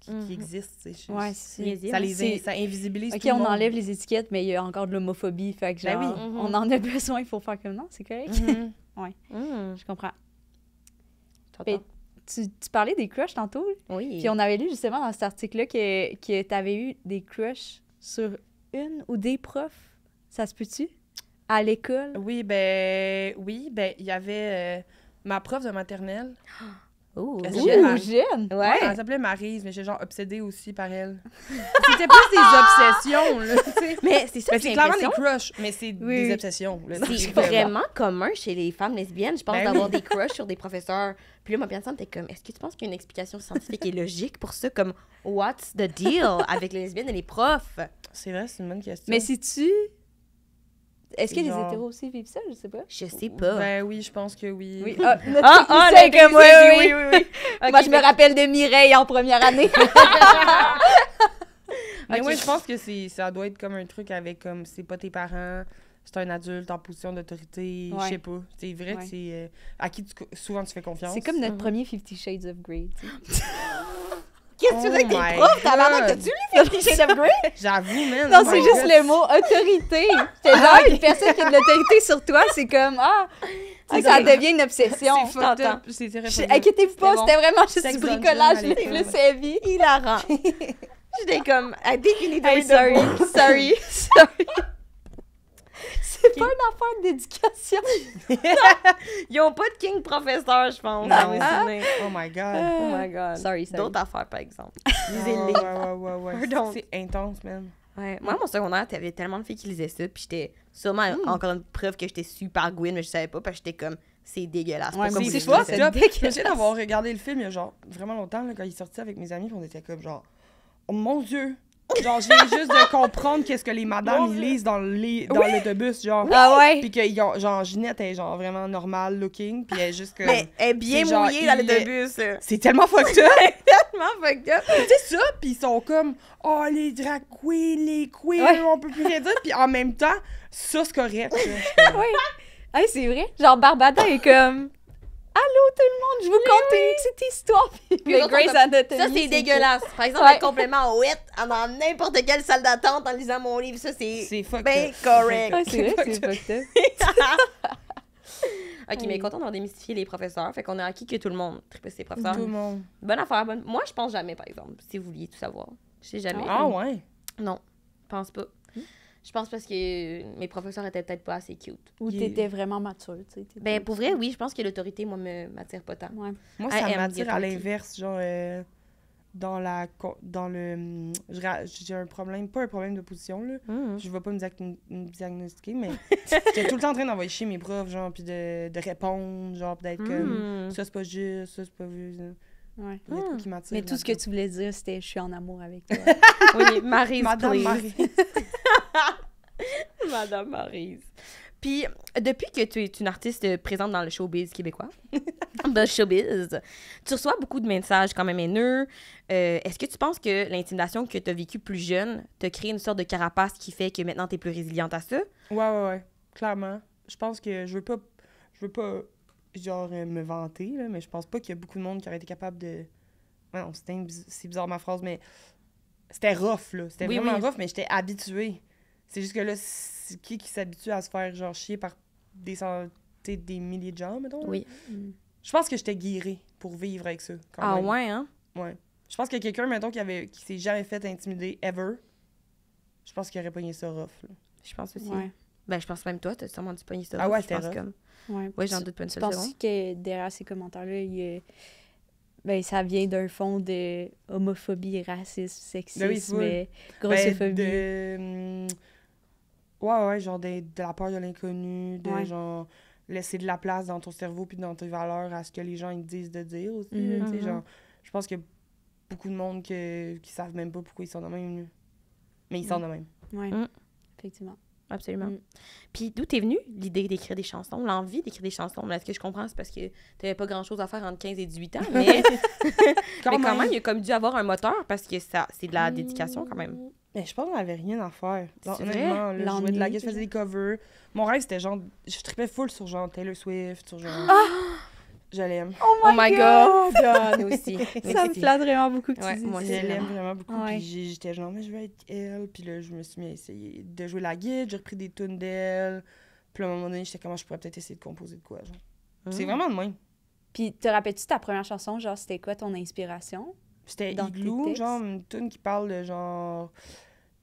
qui, mhm. existent. Ouais, ça, les, ça invisibilise OK, tout on enlève les étiquettes, mais il y a encore de l'homophobie. Fait que, ben genre, on en a besoin, il faut faire comme non, c'est correct. Mhm. ouais, mhm. je comprends. tu, tu, parlais des crushs tantôt. Oui. Puis on avait lu justement dans cet article-là que, que tu avais eu des crushs sur une ou des profs, ça se peut-tu? À l'école? Oui, ben oui, ben il y avait euh, ma prof de maternelle. Ah! Oh, Ouh, Ouais. Elle s'appelait Marise, mais j'étais genre obsédée aussi par elle. C'était plus des ah! obsessions, là, sais. Mais c'est ça, c'est clairement des crushs, mais c'est des obsessions. C'est vraiment commun chez les femmes lesbiennes, je pense, ben d'avoir des crushs sur des professeurs. Puis là, ma personne était comme, est-ce que tu penses qu'il y a une explication scientifique et logique pour ça? Comme, what's the deal avec les lesbiennes et les profs? C'est vrai, c'est une bonne question. Mais si tu est-ce que les hétéros aussi vivent ça? Je sais pas. Je sais pas. Ben oui, je pense que oui. oui. Ah, ah, comme ah, oui, oui, oui. Moi, je me rappelle de Mireille en première année. mais je pense que ça doit être comme un truc avec comme c'est pas tes parents, c'est un adulte en position d'autorité, je sais pas. C'est vrai, c'est euh, à qui souvent tu fais confiance. C'est comme notre mhm. premier Fifty Shades of Grey. Qu'est-ce que tu veux dire avec tes profs? T'as que tu lui fais Shades of Grey? J'avoue, même. Non, c'est juste le mot autorité. C'est là, ah une personne qui a de l'autorité sur toi, c'est comme, ah, ça devient une obsession. C'est t'entends. C'est Inquiétez-vous pas, c'était vraiment juste du bricolage, le plus hilarant. J'étais comme, I think you need to sorry, sorry, sorry. C'est pas une affaire d'éducation. Ils ont pas de king professeur, je pense. Ah. Oh my god. Euh, oh my god. Sorry, sorry. D'autres affaires, par exemple. les élèves. ouais, ouais, ouais. C'est intense, man. Ouais. Moi, mon secondaire, t'avais tellement de filles qui lisaient ça, puis j'étais sûrement hmm. encore une preuve que j'étais super Gwyn, mais je savais pas, parce que j'étais comme, c'est dégueulasse. Ouais, c'est pas c'est d'avoir regardé le film il y a genre vraiment longtemps, quand il sortait avec mes amis, puis on était comme genre, oh mon dieu, Genre, je viens juste de comprendre qu'est-ce que les madames ils lisent dans les dans l'autobus, genre. Ah ouais. Puis que ont, genre Ginette est genre vraiment normal looking, puis elle est juste comme. Mais elle est bien mouillée dans l'autobus. C'est tellement fucked up. tellement fucked up. C'est ça, puis ils sont comme oh les drag queens, les queens, on peut plus rien dire, puis en même temps ça c'est correct. oui. ah c'est vrai. Genre Barbada est comme Allô tout le monde, je vous conte une petite histoire. Ça, c'est dégueulasse. Par exemple, un complément 8 dans n'importe quelle salle d'attente en lisant mon livre, ça, c'est correct. c'est c'est OK, mais content d'avoir démystifié les professeurs. Fait qu'on a acquis que tout le monde tripe ses professeurs. Tout le monde. Bonne affaire. Bonne... Moi, je pense jamais, par exemple, si vous vouliez tout savoir. Je sais jamais. Ah, ouais? Non, pense pas. Je pense parce que mes professeurs étaient peut-être pas assez cute. Ou tu t'étais vraiment mature, tu sais. Ben, pour vrai, oui, je pense que l'autorité, moi, ne m'attire pas tant. Moi, ça m'attire à l'inverse, genre, euh, dans la... dans le... Hum, j'ai un problème, pas un problème de position, là. Mm. Je vais pas me, diagnostiquer, mais j'étais tout le temps en train d'envoyer chier mes profs, genre, puis de, de répondre, genre, d'être être mm. que comme, ça, c'est pas juste, ça, c'est pas juste... Ouais. Mm. mais tout ce que tu voulais dire, c'était je suis en amour avec toi. oui, Marie, Marie. Madame Maurice. Puis, depuis que tu es une artiste présente dans le showbiz québécois, dans le showbiz, tu reçois beaucoup de messages quand même haineux. Euh, est-ce que tu penses que l'intimidation que tu as vécue plus jeune te crée une sorte de carapace qui fait que maintenant tu es plus résiliente à ça? Ouais, ouais, ouais. Clairement. Je pense que je veux pas. Je veux pas, genre, euh, me vanter, mais je pense pas qu'il y a beaucoup de monde qui aurait été capable de. c'est bizarre ma phrase, mais c'était rough, là. C'était vraiment rough, mais j'étais habituée. C'est juste que là, qui qui s'habitue à se faire genre chier par des, des milliers de gens, mettons? Oui. Je pense que j'étais guérie pour vivre avec ça. ah ouais, hein? Oui. Je pense que quelqu'un, mettons, qui, avait, qui s'est jamais fait intimider, ever, je pense qu'il aurait pogné ça rough. Je pense aussi. Ouais. Ben, je pense même toi, t'as sûrement dû «pogné ça ah rough. Ah ouais, c'était Comme... Ouais, j'en doute pas une seule seconde. que derrière ces commentaires-là, il y a ben ça vient d'un fond de homophobie, racisme, ben sexisme, ben grossophobie. de, hum, Ouais, ouais, genre de, la peur de l'inconnu, de genre laisser de la place dans ton cerveau puis dans tes valeurs à ce que les gens ils disent de dire aussi. Mhm. Mhm. genre, je pense qu'il y a beaucoup de monde qui qui savent même pas pourquoi ils sont de même. Mais ils sont mhm. de même. Oui, effectivement. Absolument. Puis d'où t'es venue l'idée d'écrire des chansons, l'envie d'écrire des chansons? est ce que je comprends, c'est parce que tu t'avais pas grand-chose à faire entre 15 et 18 ans, mais, quand, quand même. il a comme dû avoir un moteur parce que ça c'est de la mmh. dédication quand même. Mais je pense qu'on n'avait rien à faire. Honnêtement, je jouais de la guitare, je faisais des covers. Mon rêve, c'était genre. Je tripais full sur genre Taylor Swift, sur genre. Ah! Je l'aime. Oh, my oh god! Ah, aussi. ça me flatte vraiment beaucoup que tu dis moi, Je l'aime vraiment beaucoup. Puis j'étais genre, mais je veux être elle. Puis là, je me suis mis à essayer de jouer la guide. J'ai repris des tunes d'elle. Puis à un moment donné, j'étais comment ah, je pourrais peut-être essayer de composer de quoi. genre. C'est vraiment de moi. Puis te rappelles-tu ta première chanson? Genre, c'était quoi ton inspiration? C'était Igloo, genre une tune qui parle de genre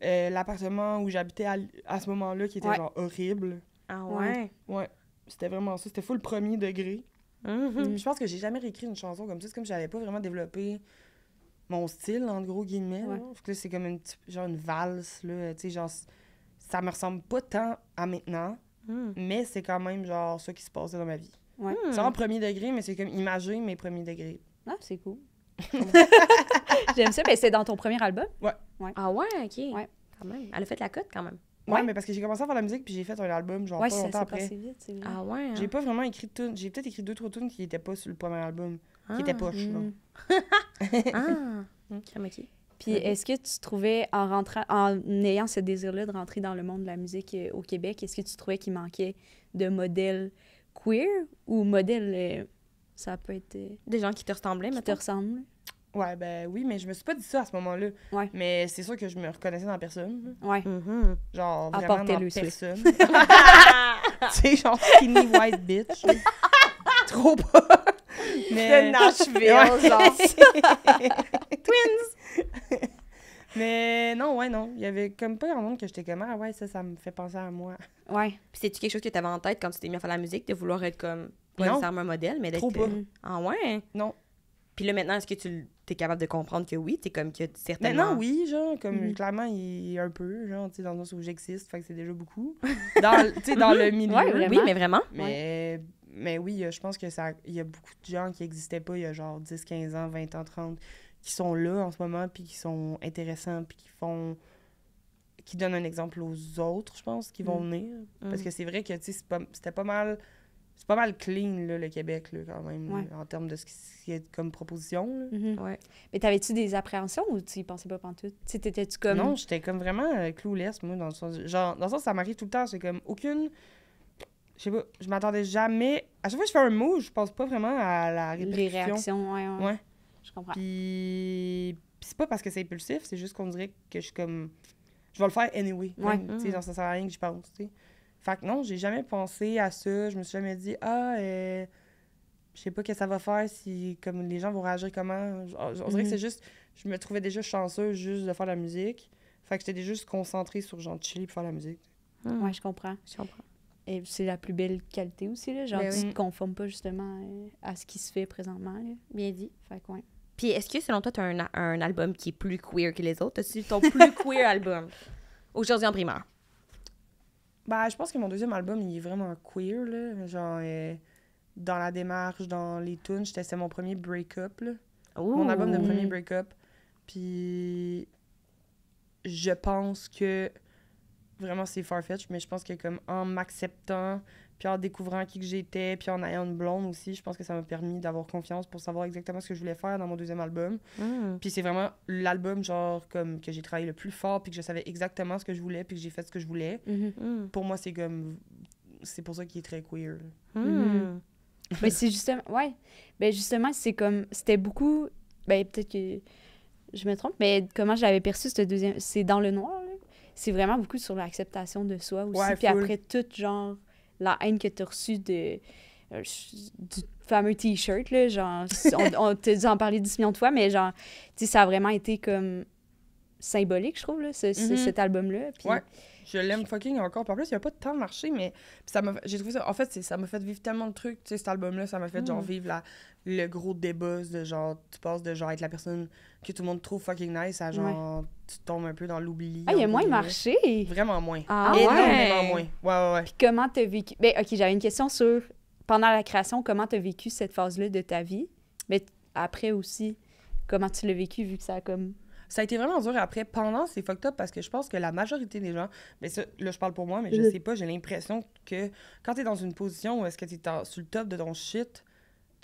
euh, l'appartement où j'habitais à, ce moment-là qui était genre horrible. Ah ouais? Ouais. C'était vraiment ça. C'était le premier degré. Mm-hmm. Je pense que j'ai jamais réécrit une chanson comme ça. C'est comme si j'avais pas vraiment développé mon style, en gros guillemets. c'est comme une, genre une valse, là. Tu ça me ressemble pas tant à maintenant, mm. mais c'est quand même genre ça qui se passait dans ma vie. C'est en mm. premier degré, mais c'est comme imaginer mes premiers degrés. Ah, c'est cool. J'aime ça, mais c'est dans ton premier album? Ouais. Ah ouais, ok. Elle a fait la cote quand même. Ouais, mais parce que j'ai commencé à faire la musique puis j'ai fait un album genre pas longtemps après. Vite, ah ouais. Hein. J'ai pas vraiment écrit de J'ai peut-être écrit deux trois tunes qui étaient pas sur le premier album, qui étaient ah, poches. Mm. ah. Hmm. ok. Puis est-ce que tu trouvais en rentrant en ayant ce désir-là de rentrer dans le monde de la musique euh, au Québec, est-ce que tu trouvais qu'il manquait de modèles queer ou modèles euh, ça peut être. des gens qui te ressemblaient, mais. te ressemblent. Ouais, ben oui, mais je me suis pas dit ça à ce moment-là. Ouais. Mais c'est sûr que je me reconnaissais dans personne. Ouais. Mm-hmm. Genre, vraiment dans personne. tu sais, genre skinny white bitch. Trop pas. Mais... De Nashville, genre. Twins! Mais non, ouais, non. Il y avait comme pas grand monde que j'étais comme, ah ouais, ça, ça me fait penser à moi. Ouais. Puis c'est-tu quelque chose que t'avais en tête quand tu t'es mis à faire la musique, de vouloir être comme pas modèle, mais d'être. Trop pas. ah ouais? Hein? Non. Puis là, maintenant, est-ce que tu es capable de comprendre que oui, tu t'es comme que certainement. Maintenant, oui, genre, comme mhm. clairement, il a un peu, genre, tu sais, dans le sens où j'existe, fait que c'est déjà beaucoup. Dans, tu sais, dans le milieu. Ouais, oui, mais vraiment. Mais, mais oui, je pense que ça, il y a beaucoup de gens qui n'existaient pas il y a genre 10, 15 ans, 20 ans, 30, qui sont là en ce moment, puis qui sont intéressants, puis qui font qui donnent un exemple aux autres, je pense, qui vont mhm. venir. Parce mhm. que c'est vrai que, tu sais, c'était pas mal c'est pas mal clean, le Québec, quand même, en termes de ce qui est comme proposition. Mhm. Mais t'avais-tu des appréhensions ou tu y pensais pas pantoute? Tu Non, j'étais comme vraiment euh, clueless moi, dans le sens... Genre, dans le sens, ça m'arrive tout le temps, c'est comme aucune... Je sais pas, je m'attendais jamais... À chaque fois que je fais un mot, je pense pas vraiment à la répercussion. Les réactions, ouais, ouais. Je comprends. Puis... c'est pas parce que c'est impulsif, c'est juste qu'on dirait que je suis comme... Je vais le faire anyway. Ouais. ça sert à rien que je pense, fait que non, j'ai jamais pensé à ça. Je me suis jamais dit, ah, euh, je sais pas qu'est-ce que ça va faire si comme les gens vont réagir comment. On, dirait que mhm. c'est juste, je me trouvais déjà chanceuse juste de faire de la musique. Fait que j'étais juste concentrée sur genre chili pour faire la musique. Ah. Ouais, je comprends. Je comprends. Et c'est la plus belle qualité aussi, là. Genre, ben tu te conformes pas justement euh, à ce qui se fait présentement, Bien dit. Fait que, ouais. Puis, est-ce que selon toi, tu as un, un, album qui est plus queer que les autres? As-tu ton plus queer album aujourd'hui en primaire bah je pense que mon deuxième album, il est vraiment queer, là. Genre, euh, dans la démarche, dans les tunes, c'était mon premier break-up, Mon album de premier break-up. Puis, je pense que... Vraiment, c'est farfetch, mais je pense que, comme, en m'acceptant, puis en découvrant qui que j'étais, puis en ayant une blonde aussi, je pense que ça m'a permis d'avoir confiance pour savoir exactement ce que je voulais faire dans mon deuxième album. Hmm. Puis c'est vraiment l'album genre comme que j'ai travaillé le plus fort, puis que je savais exactement ce que je voulais, puis que j'ai fait ce que je voulais. Mhm. Hmm. Pour moi, c'est comme c'est pour ça qu'il est très queer. Hmm. Mais c'est justement ouais. Mais ben, justement, c'est comme c'était beaucoup ben peut-être que je me trompe, mais comment j'avais perçu ce deuxième c'est dans le noir. C'est vraiment beaucoup sur l'acceptation de soi aussi. puis après tout genre la haine que t'as reçue de, euh, du fameux T-shirt, là, genre, on, t'a dû en parler 10 millions de fois, mais genre, tu ça a vraiment été comme symbolique, je trouve, là, mm-hmm. cet album-là. je l'aime fucking encore. En plus, il n'y a pas de temps de marché, mais ça m'a... j'ai trouvé ça... En fait, ça m'a fait vivre tellement de trucs, tu sais, cet album-là, ça m'a fait, genre, mm. vivre la, le gros débat de genre, tu passes de genre être la personne que tout le monde trouve fucking nice à genre, tu tombes un peu dans l'oubli. Ah, il y a moins marché? Vraiment moins. Ah, Énormément moins. Ouais, ouais, ouais. Puis comment t'as vécu? Ben, OK, j'avais une question sur, pendant la création, comment t'as vécu cette phase-là de ta vie? Mais après aussi, comment tu l'as vécu vu que ça a comme ça a été vraiment dur après pendant ces fucked up parce que je pense que la majorité des gens mais ben ça là je parle pour moi mais je mhm. sais pas j'ai l'impression que quand tu es dans une position où est-ce que tu es sur le top de ton shit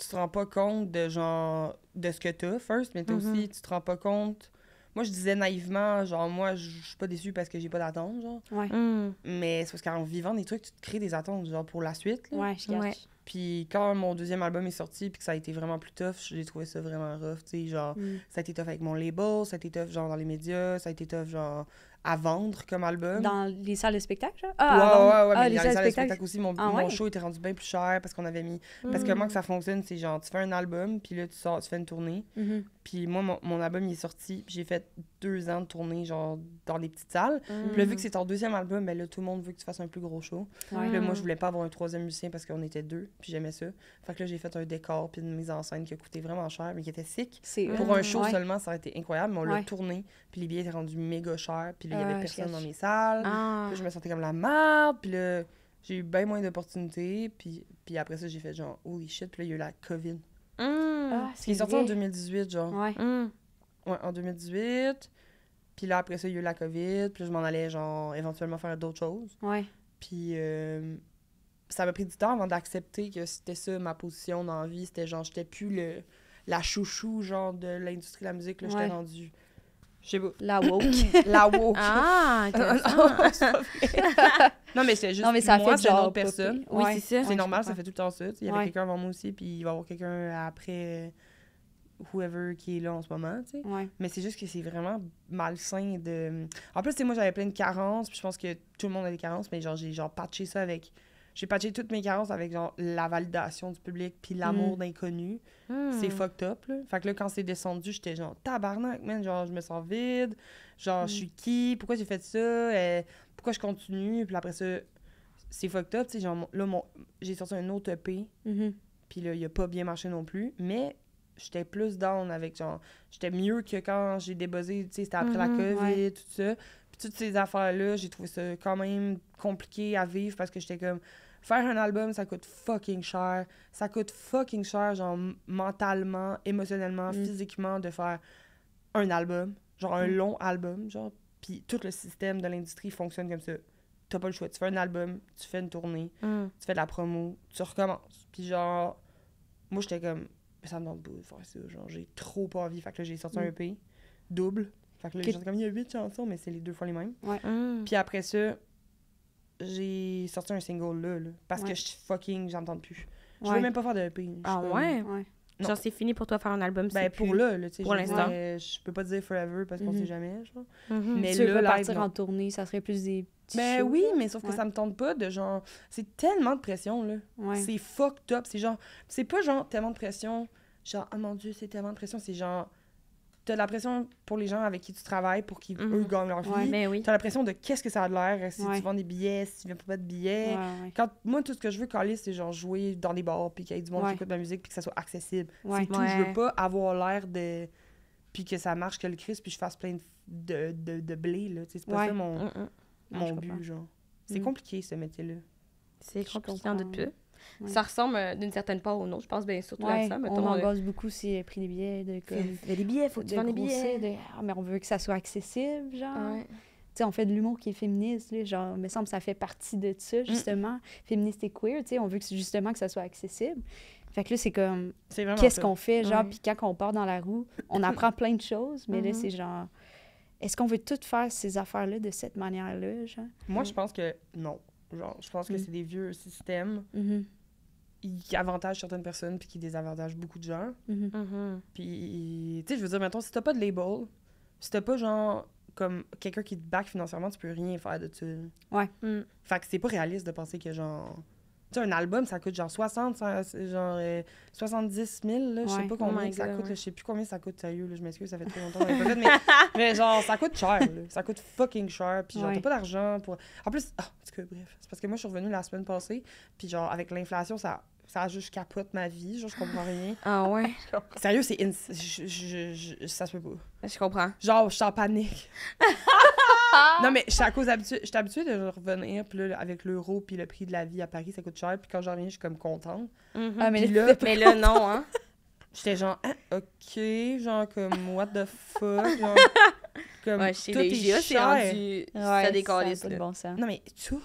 tu te rends pas compte de genre de ce que t'as first, mais toi mhm. aussi tu te rends pas compte. Moi je disais naïvement genre moi je suis pas déçue parce que j'ai pas d'attente genre. Ouais. Mm. Mais c'est parce qu'en vivant des trucs tu te crées des attentes genre pour la suite. Ouais, je Puis quand mon deuxième album est sorti puis que ça a été vraiment plus tough, j'ai trouvé ça vraiment rough, tu sais genre mm. ça a été tough avec mon label, ça a été tough genre dans les médias, ça a été tough genre à vendre comme album. Dans les salles de spectacle, Ah, ouais, ouais, ouais, ah, les dans salles salles de spectacle aussi, mon, ah, show était rendu bien plus cher parce qu'on avait mis. Parce que hmm. moi, que ça fonctionne, c'est genre, tu fais un album, puis là, tu sors, tu fais une tournée. Mm-hmm. Puis moi, mon, album, il est sorti, j'ai fait deux ans de tournée, genre, dans des petites salles. Mm. Puis là, vu que c'est ton deuxième album, ben là, tout le monde veut que tu fasses un plus gros show. Puis là, moi, je voulais pas avoir un troisième musicien parce qu'on était deux, puis j'aimais ça. Fait que là, j'ai fait un décor, puis une mise en scène qui a coûté vraiment cher, mais qui était sick. Pour un show seulement, ça aurait été incroyable, mais on l'a tourné, puis les billets étaient rendus méga chers, il y avait ah, personne dans mes salles. je ah. me sentais comme la merde. Puis j'ai eu bien moins d'opportunités. Puis, puis après ça, j'ai fait genre, holy shit. Puis là, il y a eu la COVID. Hmm. Ah, est sorti en 2018, genre. Ouais. Hmm. en 2018. Puis là, après ça, il y a eu la COVID. Puis je m'en allais, genre, éventuellement faire d'autres choses. Ouais. Puis euh, ça m'a pris du temps avant d'accepter que c'était ça ma position dans la vie. C'était genre, j'étais plus le, la chouchou, genre, de l'industrie de la musique. Là, j'étais rendue je sais pas. La woke. la woke. Ah, intéressant. Ah, non, mais c'est juste non, mais ça moi, fait une autre personne. Oui, c'est ça. C'est normal, ça fait tout le temps ça. Il y avait quelqu'un avant moi aussi, puis il va y avoir quelqu'un après euh, whoever qui est là en ce moment, tu sais. Oui. Mais c'est juste que c'est vraiment malsain de... En plus, tu sais, moi, j'avais plein de carences, puis je pense que tout le monde a des carences, mais genre, j'ai genre patché ça avec j'ai patché toutes mes carences avec genre la validation du public puis l'amour mm. d'inconnu. Mm. C'est fucked up, là. Fait que là, quand c'est descendu, j'étais genre tabarnak, man. Genre, je me sens vide. Genre, je mm. suis qui? Pourquoi j'ai fait ça? Euh, pourquoi je continue? Puis après ça, c'est fucked up, tu sais. Genre, là, mon... j'ai sorti un autre EP. Mm-hmm. Puis là, il a pas bien marché non plus. Mais j'étais plus down avec genre j'étais mieux que quand j'ai débossé, tu sais, c'était après la mm-hmm, COVID, et tout ça toutes ces affaires-là, j'ai trouvé ça quand même compliqué à vivre parce que j'étais comme faire un album, ça coûte fucking cher. Ça coûte fucking cher, genre mentalement, émotionnellement, mm. physiquement, de faire un album, genre un mm. long album, genre. Puis tout le système de l'industrie fonctionne comme ça. T'as pas le choix. Tu fais un album, tu fais une tournée, mm. tu fais de la promo, tu recommences. Puis genre, moi j'étais comme, ça me donne de faire ça. Genre, j'ai trop pas envie. Fait que là, j'ai sorti un EP, double, comme, il y a huit chansons, mais c'est les deux fois les mêmes. Ah. Puis après ça, j'ai sorti un single là, parce que je fucking, j'entends plus. Je veux même pas faire de EP. Ah ouais ouais? Genre, c'est fini pour toi faire un album, ben, pour le là, l'instant. Euh, je peux pas dire forever parce qu'on sait mhm. jamais, mhm. Mais tu là, veux partir en tournée, ça serait plus des petits ben oui, mais sauf que ça me tente pas de genre... C'est tellement de pression, là. C'est fucked up. C'est genre... C'est pas genre tellement de pression, genre, oh mon Dieu, c'est tellement de pression. C'est genre t'as la pression pour les gens avec qui tu travailles pour qu'ils mhm. eux gagnent leur vie. mais ben T'as la de qu'est-ce que ça a de l'air si tu vends des billets, si tu viens pas de billets. Quand moi tout ce que je veux caler c'est genre jouer dans des bars puis qu'il y ait du monde qui écoute ma musique puis que ça soit accessible. C'est tout, je veux pas avoir l'air de puis que ça marche que le Christ puis je fasse plein de, de, de, blé là, c'est pas ça mon, mm, mm. but genre. C'est mm. compliqué ce métier là. C'est compliqué en doute peu. Ça ressemble euh, d'une certaine part au nôtre, je pense bien surtout ça. on euh, gosse beaucoup si les euh, prix des billets. De, comme, des billets, faut que tu des billets. Ah, mais on veut que ça soit accessible, genre. on fait de l'humour qui est féministe, là, genre, me semble ça fait partie de ça, mm. justement. Féministe et queer, on veut que, justement que ça soit accessible. Fait que là, c'est comme, qu'est-ce qu'on fait, genre, puis quand on part dans la roue, on apprend plein de choses, mais là, mm-hmm. c'est genre, est-ce qu'on veut toutes faire ces affaires-là de cette manière-là, Moi, je pense que non. Genre, je pense que mm. c'est des vieux systèmes mm-hmm. qui avantagent certaines personnes puis qui désavantagent beaucoup de gens. Mm-hmm. Mm-hmm. Puis, tu sais, je veux dire, mettons, si t'as pas de label, si t'as pas genre comme quelqu'un qui te back financièrement, tu peux rien faire de tout. Ouais. Mm. Fait que c'est pas réaliste de penser que genre sais, un album, ça coûte genre 60, genre 70 euh, 000, là, je sais pas combien oh ça coûte, je sais plus combien ça coûte, sérieux, je m'excuse, ça fait trop longtemps, mais, genre, ça coûte cher, ça coûte fucking cher, puis genre, t'as pas d'argent pour... En plus, oh, ah, que bref, c'est parce que moi, je suis revenue la semaine passée, puis genre, avec l'inflation, ça ça juste capote ma vie, genre, je comprends rien. Ah ouais? Sérieux, c'est... Je, ça se peut pas. Je comprends. Genre, je suis en panique. Ah! non, mais je suis à cause habituée, habituée de revenir, puis là, avec l'euro, puis le prix de la vie à Paris, ça coûte cher, puis quand j'en reviens, je suis comme contente. Mm-hmm. ah, mais, là, non, hein. J'étais genre, ah, ok, genre comme, what the fuck, genre, comme, tout les est cher. Rendu... Ouais, ça décolle, c'est bon sens. Non, mais tout.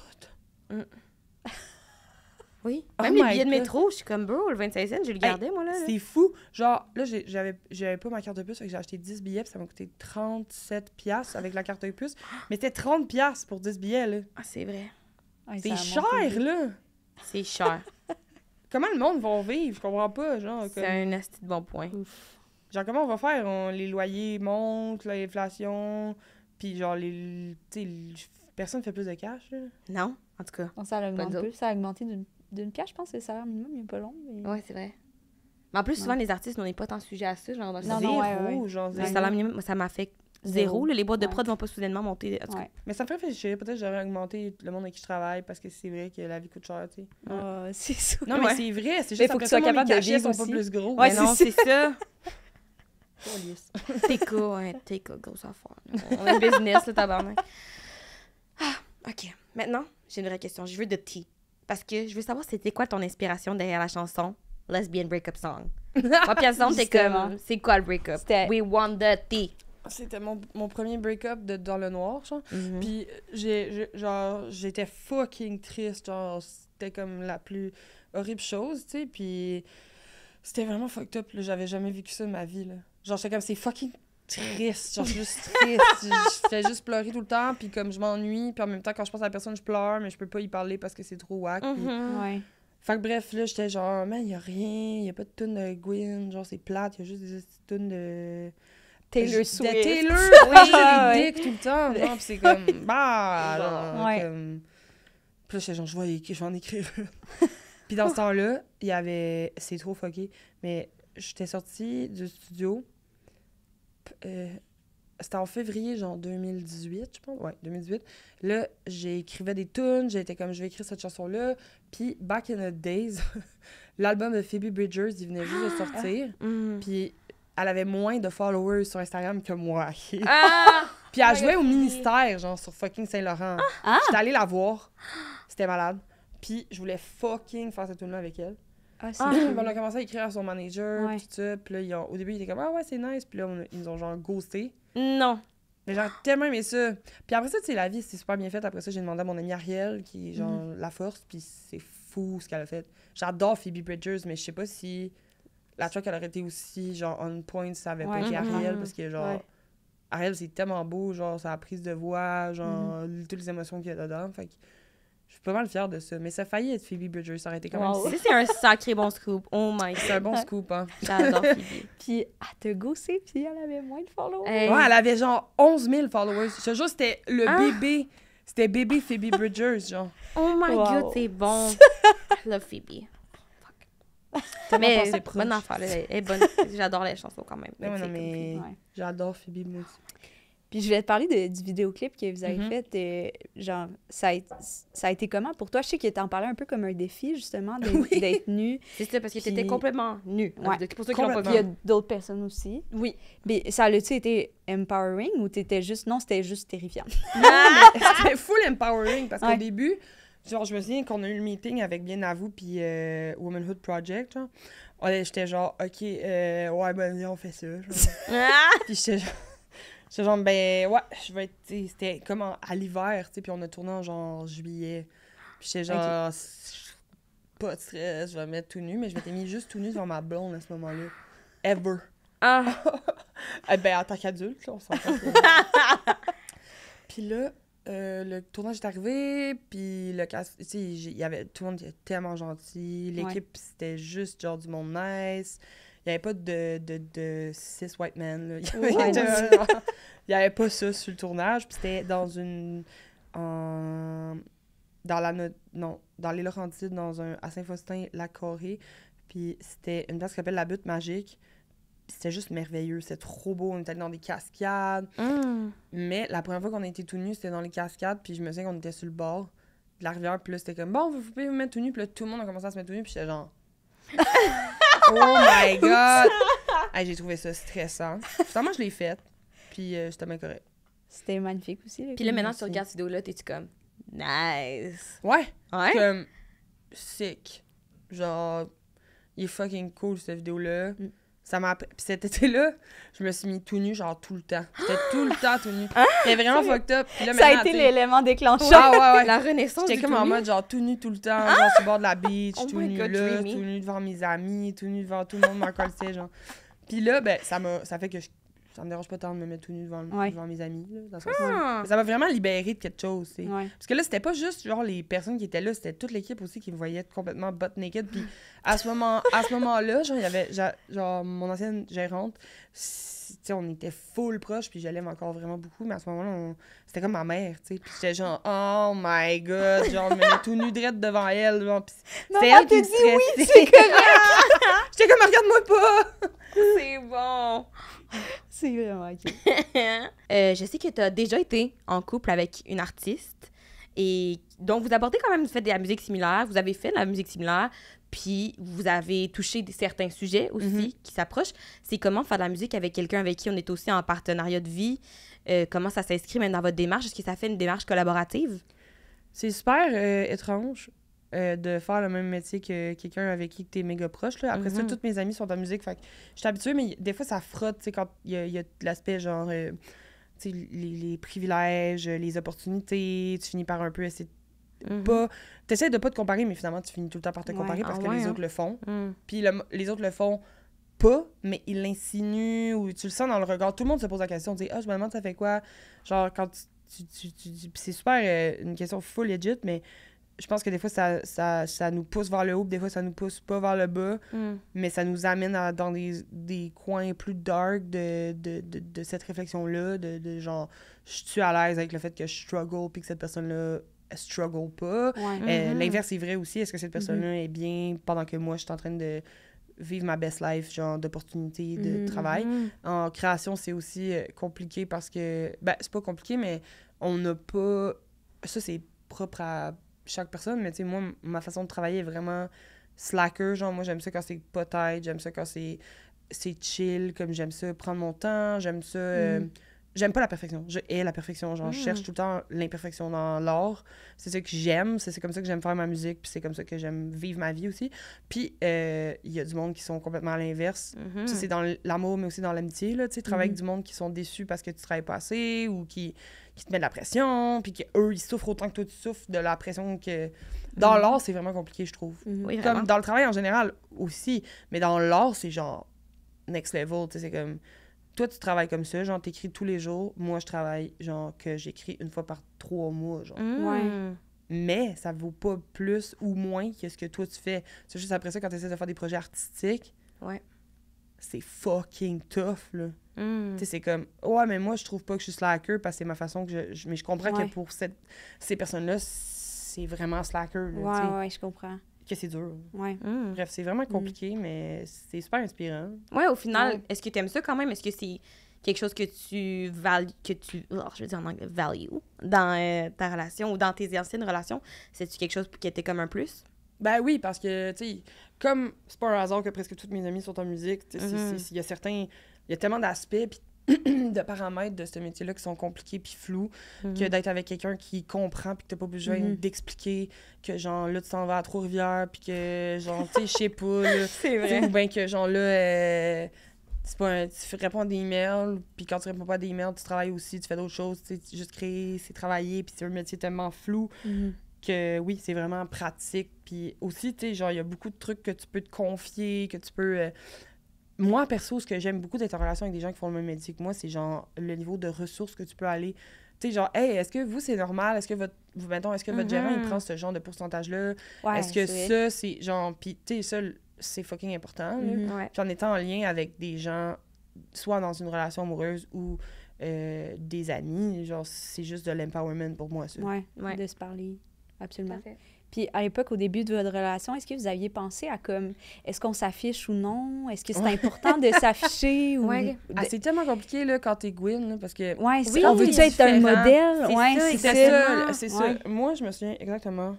Mm. Oui. Oh Même les billets de métro, je suis comme, bro, le 25 cents, je le gardé, moi, là. C'est fou. Genre, là, j'avais, j'avais pas ma carte de puce, j'ai acheté 10 billets, puis ça m'a coûté 37 piastres avec la carte de puce. Mais c'était 30 piastres pour 10 billets, là. Ah, c'est vrai. c'est cher, là. C'est cher. comment le monde va vivre? Je comprends pas, genre. C'est un asti de bon point. Genre, comment on va faire? Les loyers montent, l'inflation, puis genre, les... T'sais, personne fait plus de cash, là. Non, en tout cas. ça ça a augmenté d'une d'une pièce, je pense que le salaire minimum il n'est pas long. Mais... Ouais, c'est vrai. Mais en plus, souvent, les artistes, on n'est pas tant sujet à ça. Genre, dans zéro, genre, le salaire minimum, ça m'a fait zéro. Les boîtes de prod vont pas soudainement monter. Mais ça me fait réfléchir. Peut-être j'aurais augmenté le monde avec qui je travaille parce que c'est vrai que la vie coûte cher, tu sais. Ah, c'est ça. Non, mais c'est vrai. C'est juste faut que tu sois capable de vivre sont pas plus gros. Ouais, non, c'est ça. T'es quoi, hein, t'es quoi, grosse affaire. On est business, le tabarnak. Ah, OK. Maintenant, j'ai une vraie question. Je veux de tea. Parce que je veux savoir c'était quoi ton inspiration derrière la chanson Lesbian Breakup Song. Moi, comme, c'est quoi le breakup? We want the tea. C'était mon, mon, premier breakup de Dans le Noir, genre. Mm-hmm. Puis, j'ai, genre, j'étais fucking triste. Genre, c'était comme la plus horrible chose, tu sais. Puis, c'était vraiment fucked up. J'avais jamais vécu ça de ma vie, là. Genre, j'étais comme, c'est fucking triste, genre, juste triste. je fais juste pleurer tout le temps, puis comme je m'ennuie, puis en même temps, quand je pense à la personne, je pleure, mais je peux pas y parler parce que c'est trop wack. Mm-hmm. ouais. Fait que bref, là, j'étais genre, man, y a rien, y a pas de tune de Gwyn, genre, c'est plate, y a juste des tunes de. Taylor Swift. De Taylor, oui, des dicks tout le temps. Non, pis c'est comme, bah, alors, ouais. comme... là, j'étais genre, je vais, en écrire puis dans ce temps-là, il y avait. C'est trop fucké, mais j'étais sortie du studio euh, c'était en février, genre 2018, je pense. Ouais, 2018. Là, j'écrivais des tunes, j'étais comme, je vais écrire cette chanson-là. Puis, Back in the Days, l'album de Phoebe Bridgers, il venait juste de ah, sortir. Ah, mm. Puis, elle avait moins de followers sur Instagram que moi. Ah! puis, elle oh jouait au ministère, genre, sur fucking Saint-Laurent. J'étais allée la voir. C'était malade. Puis, je voulais fucking faire tout le là avec elle. Ah, ah on a commencé à écrire à son manager, tout ça. Puis là, ils ont, au début, ils étaient comme Ah ouais, c'est nice. Puis là, ils nous ont genre ghosté. Non. Mais genre, tellement aimé ça. Puis après ça, tu sais, la vie, c'est super bien fait. Après ça, j'ai demandé à mon amie Ariel, qui est genre mhm. la force, puis c'est fou ce qu'elle a fait. J'adore Phoebe Bridgers, mais je sais pas si la truc elle aurait été aussi genre on point ça avait pas été Ariel, mhm. parce que genre, Ariel, c'est tellement beau, genre, sa prise de voix, genre, mhm. toutes les émotions qu'il y a dedans. Fait que je suis pas mal fière de ça. Mais ça a failli être Phoebe Bridgers. Ça aurait été quand même. c'est un sacré bon scoop. Oh my god. C'est un bon scoop, hein. J'adore Phoebe. puis à te gossé, puis elle avait moins de followers. Ouais, elle avait genre 11 000 followers. Ce jour, c'était le ah. bébé. C'était bébé Phoebe Bridgers, genre. Oh my god, c'est bon. I love Phoebe. Fuck. Mais bonne affaire, J'adore les chansons quand même. J'adore Phoebe, Moody. Puis je vais te parler de, du vidéoclip que vous avez mhm. fait. Et, genre, ça a, été comment pour toi? Je sais que en parlais un peu comme un défi, justement, d'être nu. nue. C'est ça, parce que t'étais complètement nu. Ah, pour ceux qui pas Il y a d'autres personnes aussi. Oui. Mais ça a-tu été empowering ou t'étais juste... Non, c'était juste terrifiant. c'était full empowering parce qu'au début... Genre, je me souviens qu'on a eu le meeting avec Bien à vous puis euh, Womanhood Project. J'étais genre, OK, euh, ouais, ben, on fait ça. puis j'étais J'étais genre, ben ouais, je vais C'était comme à l'hiver, tu sais, puis on a tourné en genre juillet. Puis j'étais genre, pas de stress, je vais mettre tout nu, mais je m'étais mis juste tout nu devant ma blonde à ce moment-là. Ever. Ah! Eh ben, en tant qu'adulte, on s'en Puis là, euh, le tournage est arrivé, puis le casque. tu sais, y avait, tout le monde était tellement gentil. L'équipe, c'était juste genre du monde nice. Il n'y avait pas de, de, cis white men. Il n'y avait, pas ça sur le tournage. c'était dans une. En... Dans la. Non, dans les Laurentides, dans un... à Saint-Faustin, la Corée. Puis c'était une place qui s'appelle la Butte Magique. C'était juste merveilleux, c'était trop beau. On était dans des cascades. Hmm. Mais la première fois qu'on a été tout nus, c'était dans les cascades. Puis je me souviens qu'on était sur le bord de la rivière. Puis c'était comme, bon, vous pouvez vous mettre tout nu. Puis tout le monde a commencé à se mettre tout nu. Puis genre. Oh my God! j'ai trouvé ça stressant. Finalement, je l'ai faite. Puis c'était euh, bien correct. C'était magnifique aussi. Puis là, maintenant, tu regardes cette vidéo-là, t'es-tu comme nice? Ouais. Ouais. Comme sick. Genre, il est fucking cool, cette vidéo-là. Mm. Ça m'a Puis cet été-là, je me suis mis tout nu, genre tout le temps. J'étais tout le temps tout nu. C'était ah! vraiment fucked up. là, ça a été l'élément déclencheur. Ah, ouais, ouais. La renaissance. J'étais comme en mode genre tout nu tout le temps, ah! genre sur le bord de la beach, oh tout nu là, tout nu devant mes amis, tout nu devant tout le monde, m'en genre. Puis là, ben, ça, ça fait que je ça me dérange pas tant de me mettre tout nu devant, mes amis. Là, ah! Ça m'a vraiment libéré de quelque chose. Parce que là, c'était pas juste genre les personnes qui étaient là, c'était toute l'équipe aussi qui me voyait complètement butt naked. Puis à ce moment-là, moment genre, il y avait genre, mon ancienne gérante, sais, on était full proche, puis je l'aime encore vraiment beaucoup, mais à ce moment-là, c'était comme ma mère, tu sais. Puis j'étais genre, oh my god, genre, me tout nu drette devant elle, genre, c'est elle qui dit oui, c'est correct! j'étais comme, regarde-moi pas! c'est bon! C'est vraiment ok. Euh, je sais que tu as déjà été en couple avec une artiste. Et donc, vous abordez quand même, vous faites de la musique similaire, vous avez fait de la musique similaire, puis vous avez touché certains sujets aussi mhm. qui s'approchent. C'est comment faire de la musique avec quelqu'un avec qui on est aussi en partenariat de vie. Euh, comment ça s'inscrit même dans votre démarche? Est-ce que ça fait une démarche collaborative? C'est super euh, étrange euh, de faire le même métier que quelqu'un avec qui tu es méga proche. Après ça, mhm. toutes mes amis sont la musique. je suis habituée, mais des fois, ça frotte quand il y a, l'aspect genre les, privilèges, les opportunités. Tu finis par un peu essayer Mm pas de pas te comparer mais finalement tu finis tout le temps par te comparer parce ah que les hein. autres le font mm. puis les autres le font pas mais ils l'insinuent ou tu le sens dans le regard tout le monde se pose la question dit ah oh, je me demande ça fait quoi genre quand tu, tu, c'est super euh, une question full legit mais je pense que des fois ça, ça, ça, nous pousse vers le haut des fois ça nous pousse pas vers le bas mm. mais ça nous amène dans des, des, coins plus dark de, cette réflexion là de, genre je suis à l'aise avec le fait que je struggle puis que cette personne là struggle pas. Euh, mm-hmm. L'inverse est vrai aussi. Est-ce que cette mm-hmm. personne-là est bien pendant que moi, je suis en train de vivre ma best life, genre d'opportunités, de mm-hmm. travail. En création, c'est aussi euh, compliqué parce que... Ben, c'est pas compliqué, mais on n'a pas... Ça, c'est propre à chaque personne, mais tu sais, moi, ma façon de travailler est vraiment slacker. Genre, moi, j'aime ça quand c'est pas tight, j'aime ça quand c'est c'est chill, comme j'aime ça prendre mon temps, j'aime ça... Euh, j'aime pas la perfection. Je hais la perfection. Genre, je cherche hmm. tout le temps l'imperfection dans l'art. C'est ça que j'aime. C'est comme ça que j'aime faire ma musique. Puis c'est comme ça que j'aime vivre ma vie aussi. Puis il euh, y a du monde qui sont complètement à l'inverse. Mm-hmm. c'est dans l'amour, mais aussi dans l'amitié. Tu sais, travailler avec mm-hmm. du monde qui sont déçus parce que tu travailles pas assez ou qui, qui te mettent de la pression. Puis eux, ils souffrent autant que toi, tu souffres de la pression que. Dans mm-hmm. l'art, c'est vraiment compliqué, je trouve. comme dans le travail en général aussi. Mais dans l'art, c'est genre next level. Tu c'est comme toi, tu travailles comme ça, genre, t'écris tous les jours. Moi, je travaille, genre, que j'écris une fois par trois mois, genre. Mmh. Ouais. Mais ça vaut pas plus ou moins que ce que toi, tu fais. C'est juste après ça, quand tu essaies de faire des projets artistiques, ouais. c'est fucking tough, là. Mmh. Tu sais, c'est comme, ouais, mais moi, je trouve pas que je suis slacker parce que c'est ma façon que je. mais je comprends que pour cette, ces personnes-là, c'est vraiment slacker. Là, ouais, ouais, je comprends que c'est dur. Mm. Bref, c'est vraiment mm. compliqué, mais c'est super inspirant. Oui, au final, est-ce que tu aimes ça quand même? Est-ce que c'est quelque chose que tu values que tu oh, je veux dire value dans euh, ta relation ou dans tes anciennes relations c'est tu quelque chose qui était comme un plus ben oui parce que tu sais comme c'est pas un hasard que presque toutes mes amies sont en musique mm-hmm. il y a certains il y a tellement d'aspects de paramètres de ce métier-là qui sont compliqués puis flous mhm. que d'être avec quelqu'un qui comprend puis que t'as pas besoin mhm. d'expliquer que genre là tu t'en vas à Trois-Rivières puis que genre tu sais je sais pas c'est vrai ou bien que genre là euh, tu réponds à des emails puis quand tu réponds pas à des emails tu travailles aussi tu fais d'autres choses tu sais juste créer c'est travailler puis c'est un métier tellement flou mhm. que oui c'est vraiment pratique puis aussi tu sais genre il y a beaucoup de trucs que tu peux te confier que tu peux euh, moi, perso, ce que j'aime beaucoup d'être en relation avec des gens qui font le même métier que moi, c'est genre le niveau de ressources que tu peux aller. Tu sais, genre, hey, est-ce que vous, c'est normal? Est-ce que votre. Vous, est-ce que gérant, il mhm. prend ce genre de pourcentage-là? est-ce que ça, c'est genre. Puis, tu sais, ça, c'est fucking important. J'en mhm. en étant en lien avec des gens, soit dans une relation amoureuse ou euh, des amis, genre, c'est juste de l'empowerment pour moi, ça. de se parler. Absolument. Puis à l'époque, au début de votre relation, est-ce que vous aviez pensé à comme, est-ce qu'on s'affiche ou non? Est-ce que c'est important de s'afficher? ou... Ah, c'est tellement compliqué là, quand t'es Gwyn, parce que. Ouais, oui, on veut être un modèle? Ouais, c'est ça. C'est ça. Moi, je me souviens exactement.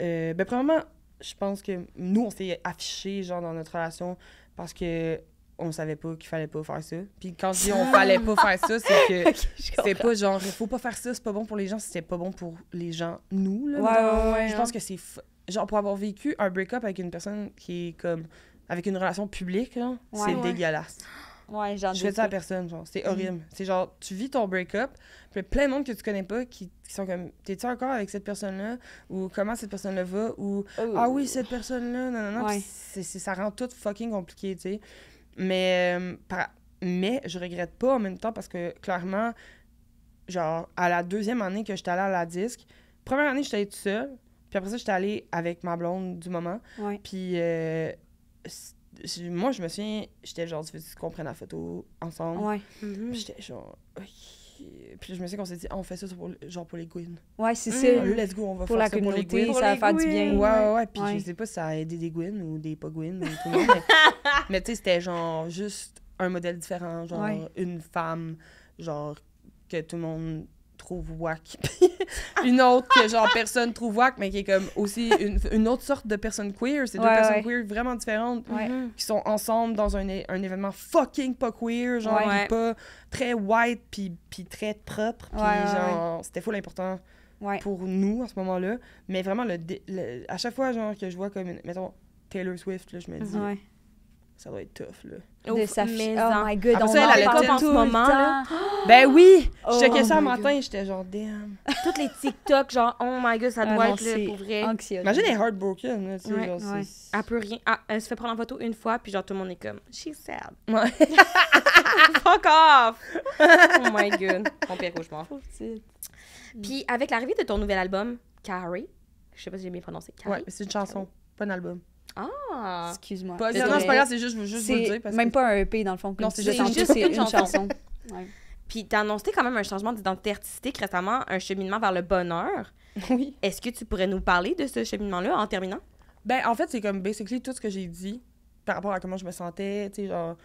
Euh, ben, premièrement, je pense que nous, on s'est affichés, genre, dans notre relation, parce que on savait pas qu'il fallait pas faire ça. Puis quand je dis on fallait pas faire ça, c'est que c'est pas genre il faut pas faire ça, c'est pas bon pour les gens, c'était pas bon pour les gens nous là. je pense hein. que c'est genre pour avoir vécu un break-up avec une personne qui est comme avec une relation publique, c'est dégueulasse. Ouais, genre je fais ça à personne, C'est mm. horrible. C'est genre, tu vis ton break-up, puis plein de monde que tu connais pas qui, sont comme, t'es-tu encore avec cette personne-là? Ou comment cette personne-là va? Ou, oh. ah oui, cette personne-là, non, non, non. ça rend tout fucking compliqué, tu sais. Mais, euh, mais je regrette pas en même temps parce que clairement, genre, à la deuxième année que j'étais allée à la disque, première année, j'étais allée toute seule. Puis après ça, j'étais allée avec ma blonde du moment. Puis euh, moi, je me souviens, j'étais genre, tu veux qu'on prenne la photo ensemble? Ouais. Mm-hmm. J'étais genre, puis je me suis qu'on s'est dit, ah, on fait ça pour, genre pour les Gwyn. Ouais, c'est mm. ça. Ah, let's go, on va pour la ça communauté, pour Ça va faire du bien. Ouais, ouais, Puis je sais pas si ça a aidé des Gwyn ou des pas Gwyn, mais mais, tu sais, c'était genre juste un modèle différent, genre une femme, genre que tout le monde trouve wack. une autre que genre personne trouve wack, mais qui est comme aussi une, autre sorte de personne queer. C'est deux personnes queer vraiment différentes mhm. qui sont ensemble dans un, un événement fucking pas queer, genre pas très white puis, très propre. genre, c'était fou l'important. pour nous à ce moment-là, mais vraiment le, à chaque fois genre que je vois comme une, mettons Taylor Swift je me dis ça doit être tough là de sa maison. Oh my god, Après on ça, elle en parle en ce moment. Ben oui, oh je checkais oh ça un matin, j'étais genre damn. Toutes les TikTok genre oh my god, ça ah doit être pour vrai. Imagine elle est heartbroken, là, tu sais, genre, Elle peut rien, ah, elle se fait prendre en photo une fois puis genre tout le monde est comme she's sad. Ouais. Fuck off. oh my god, mon pire cauchemar. Mm. Puis avec l'arrivée de ton nouvel album Carrie, je sais pas si j'ai bien prononcé. Carrie. Ouais, c'est une chanson, pas un album. Ah! Excuse-moi. non, c'est pas grave, c'est juste, je veux juste vous le dire. Parce même pas un EP, dans le fond. non, c'est juste, juste une, chanson. ouais. Puis t'as annoncé quand même un changement d'identité artistique récemment, un cheminement vers le bonheur. Oui. Est-ce que tu pourrais nous parler de ce cheminement-là en terminant? Ben, en fait, c'est comme basically tout ce que j'ai dit par rapport à comment je me sentais, tu sais, genre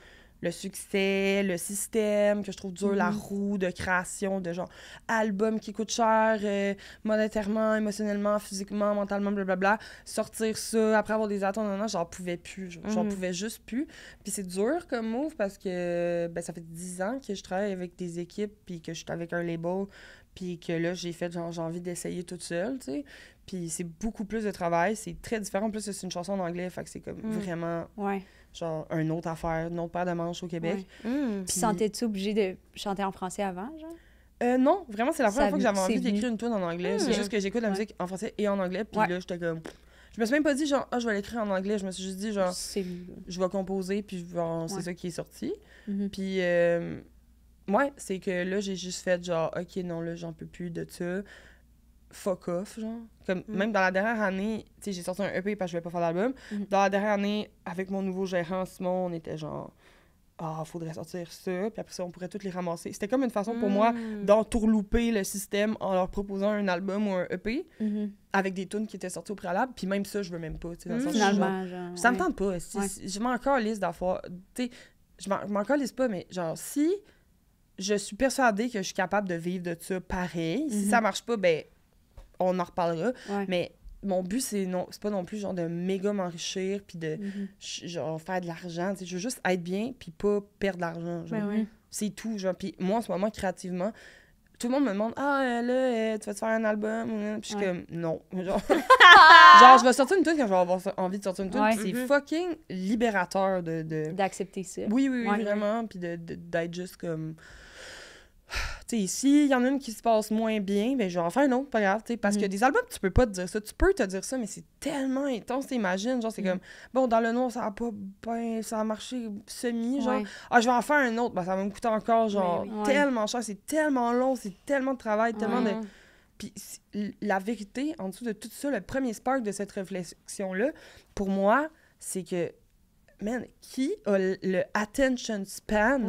le succès, le système que je trouve dur, la mm-hmm. roue de création, de genre album qui coûte cher euh, monétairement, émotionnellement, physiquement, mentalement, blablabla. Sortir ça après avoir des attentes, non, j'en pouvais plus. J'en mm-hmm. pouvais juste plus. Puis c'est dur comme move parce que ben, ça fait dix ans que je travaille avec des équipes puis que je suis avec un label puis que là, j'ai fait, genre, j'ai envie d'essayer toute seule, tu sais. Puis c'est beaucoup plus de travail, c'est très différent. En plus, c'est une chanson en anglais, fait que c'est comme mm. vraiment genre une autre affaire, une autre paire de manches au Québec. Hmm. Puis sentais-tu obligé de chanter en français avant, genre? Euh, non, vraiment, c'est la première fois que j'avais envie d'écrire une tune en anglais. Hmm. C'est juste que j'écoute la musique en français et en anglais, puis là, j'étais comme. Je me suis même pas dit, genre, ah, je vais l'écrire en anglais. Je me suis juste dit, genre, je vais composer, puis c'est ça qui est sorti. Mm-hmm. Puis. Euh, ouais, c'est que là, j'ai juste fait genre, OK, non, là, j'en peux plus de ça fuck off, genre. Comme, mm. Même dans la dernière année, tu sais, j'ai sorti un EP parce que je voulais pas faire d'album. Mm-hmm. Dans la dernière année, avec mon nouveau gérant, Simon, on était genre, ah, faudrait sortir ça, puis après ça, on pourrait toutes les ramasser. C'était comme une façon pour moi mm. d'entourlouper le système en leur proposant un album ou un EP mm-hmm. avec des tunes qui étaient sorties au préalable, puis même ça, je veux même pas, tu mm. Ça me tente pas. Je m'en calisse d'avoir, tu sais, je m'en calisse pas, mais genre, si je suis persuadée que je suis capable de vivre de ça pareil, si mm-hmm. ça marche pas, ben on en reparlera. Mais mon but, c'est non pas non plus genre de méga m'enrichir, puis de mhm. genre faire de l'argent. Je veux juste être bien, puis pas perdre de l'argent. Ben c'est tout. Genre. Puis moi, en ce moment, créativement, tout le monde me demande Ah, euh, là, euh, tu vas te faire un album Puis comme Non. Genre, je vais sortir une tune quand je vais avoir envie de sortir une tune. C'est mhm. fucking libérateur de. D'accepter ça. Oui, oui, vraiment. Puis d'être de, d'être juste comme. tu sais, y en a une qui se passe moins bien, ben je vais en faire une autre, pas grave, parce mm. que des albums, tu peux pas te dire ça. Tu peux te dire ça, mais c'est tellement intense, t'imagines, genre, c'est mm. comme, bon, dans le noir, ça a pas ça a marché semi, genre, ah, je vais en faire un autre, ben, ça va me coûter encore, genre, tellement cher, c'est tellement long, c'est tellement de travail, tellement de... Puis la vérité, en dessous de tout ça, le premier spark de cette réflexion-là, pour moi, c'est que man, qui a le attention span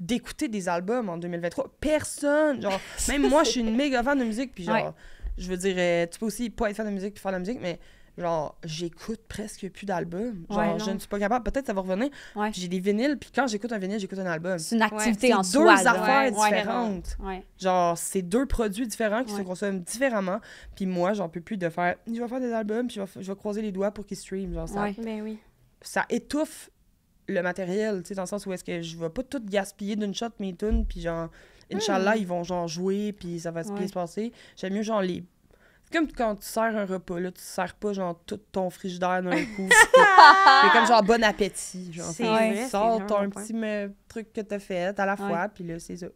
d'écouter des albums en 2023? Personne! Genre, même moi, je suis une méga fan de musique, puis genre, je veux dire, euh, tu peux aussi pas être fan de musique puis faire de la musique, mais genre, j'écoute presque plus d'albums. Genre, je ne suis pas capable. Peut-être ça va revenir. J'ai des vinyles, puis quand j'écoute un vinyle, j'écoute un album. C'est une activité en soi. deux affaires différentes. Genre, c'est deux produits différents qui se consomment différemment, puis moi, j'en peux plus de faire, je vais faire des albums, puis je vais, croiser les doigts pour qu'ils stream. Genre, ça. Mais ben oui ça étouffe le matériel, tu sais, dans le sens où est-ce que je vais pas tout gaspiller d'une shot mes tunes, puis genre, Inch'Allah, hmm. ils vont genre jouer, puis ça va se passer. J'aime mieux genre les comme quand tu sers un repas, là, tu sers pas genre tout ton frigidaire d'un coup. c'est comme genre bon appétit. Genre, tu sors ton petit truc que t'as fait à la fois, puis là, c'est ça.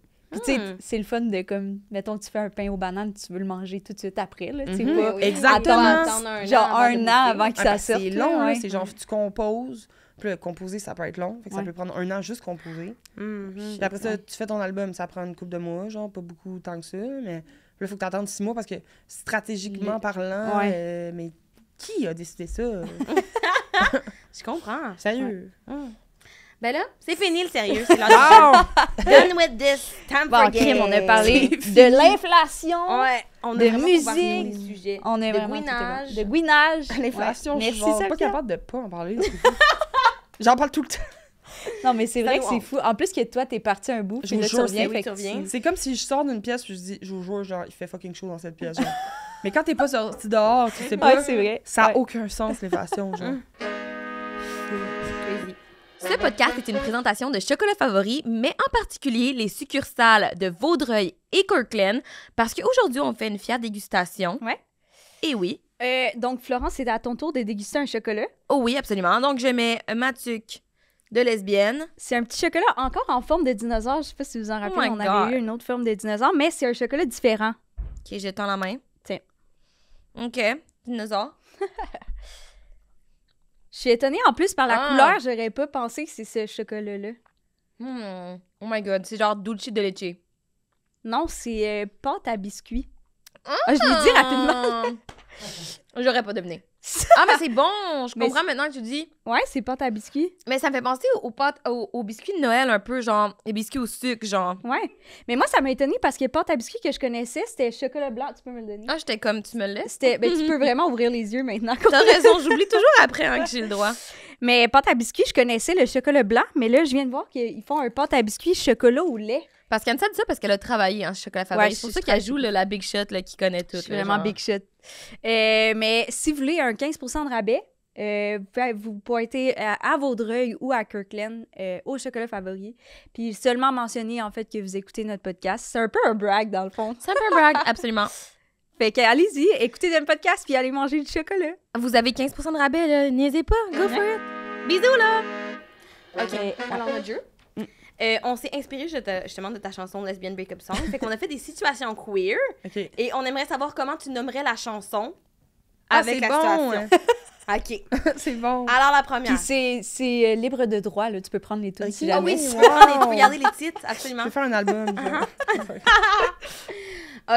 Hmm. c'est le fun de, comme, mettons, tu fais un pain aux bananes, tu veux le manger tout de suite après, là. Exactement. Mhm. Attendre, genre un an avant que ah, ça sorte. C'est long, hein, C'est genre, tu composes. Puis composer, ça peut être long. Fait que Ça peut prendre un an juste composer. Mhm. Puis après ça, tu fais ton album, ça prend une couple de mois, genre, pas beaucoup de temps que ça. Mais là, il faut que tu attendes six mois parce que stratégiquement parlant, euh, mais qui a décidé ça? Je comprends. Sérieux. Hmm. Ben là, c'est fini le sérieux. C'est Done with this. Time bon, for Kim, on a parlé de l'inflation, ouais, on de musique, sujets. on est de guinage. De guinage. L'inflation, je suis pas capable de pas en parler. J'en parle tout le temps. Non, mais c'est vrai que c'est fou. En plus que toi, t'es parti un bout, je puis là, tu reviens. C'est comme si je sors d'une pièce, puis je dis, je vous jure, genre, il fait fucking chaud dans cette pièce. mais quand t'es pas sorti dehors, tu sais pas. Ouais, c'est vrai. Ça a aucun sens, l'inflation, genre. Ce podcast est une présentation de Chocolat Favori, mais en particulier les succursales de Vaudreuil et Kirkland, parce qu'aujourd'hui, on fait une fière dégustation. Ouais. Et oui. Euh, donc, Florence, c'est à ton tour de déguster un chocolat. Oh oui, absolument. Donc, je mets ma de lesbienne. C'est un petit chocolat encore en forme de dinosaure. Je sais pas si vous en oh rappelez, on avait eu une autre forme de dinosaure, mais c'est un chocolat différent. OK, je la main. Tiens. OK, dinosaure. Je suis étonnée en plus par la ah. couleur, j'aurais pas pensé que c'est ce chocolat-là. Hmm. Oh my god, c'est genre dulce de leche. Non, c'est euh, pâte à biscuits. Ah! Ah, je l'ai dit rapidement. j'aurais pas deviné. ah, mais c'est bon! Je comprends maintenant que tu dis. Ouais, c'est pâte à biscuits. Mais ça me fait penser aux, pâtes, aux, biscuits de Noël un peu, genre, les biscuits au sucre, genre. Ouais. Mais moi, ça m'a étonné parce que pâte à biscuits que je connaissais, c'était chocolat blanc. Tu peux me le donner? Ah, j'étais comme, tu me le laisses? Ben, tu peux vraiment ouvrir les yeux maintenant. T'as raison, j'oublie toujours après hein, que j'ai le droit. Mais pâte à biscuits, je connaissais le chocolat blanc, mais là, je viens de voir qu'ils font un pâte à biscuits chocolat au lait. Parce qu'Anne dit ça parce qu'elle a travaillé en chocolat favori. c'est pour ça qu'elle joue la Big Shot là, qui connaît tout. vraiment Big Shot. Euh, mais si vous voulez un 15 de rabais, euh, vous pointez à, à Vaudreuil ou à Kirkland euh, au chocolat favori. Puis seulement mentionner en fait que vous écoutez notre podcast. C'est un peu un brag dans le fond. C'est un peu un brag, absolument. Fait que allez-y, écoutez notre podcast puis allez manger du chocolat. Vous avez 15 de rabais, n'hésitez pas, go for it. Bisous là! Ok, alors notre jeu. Euh, on s'est inspiré justement de ta chanson Lesbian Breakup Song. fait qu'on a fait des situations queer. Et on aimerait savoir comment tu nommerais la chanson ah, avec la bon. OK. c'est bon. Alors, la première. Puis c'est euh, libre de droit, Tu peux prendre les titres si jamais. Ah oui, tu peux les, regarder les titres, absolument. Je peux faire un album. Uh-huh.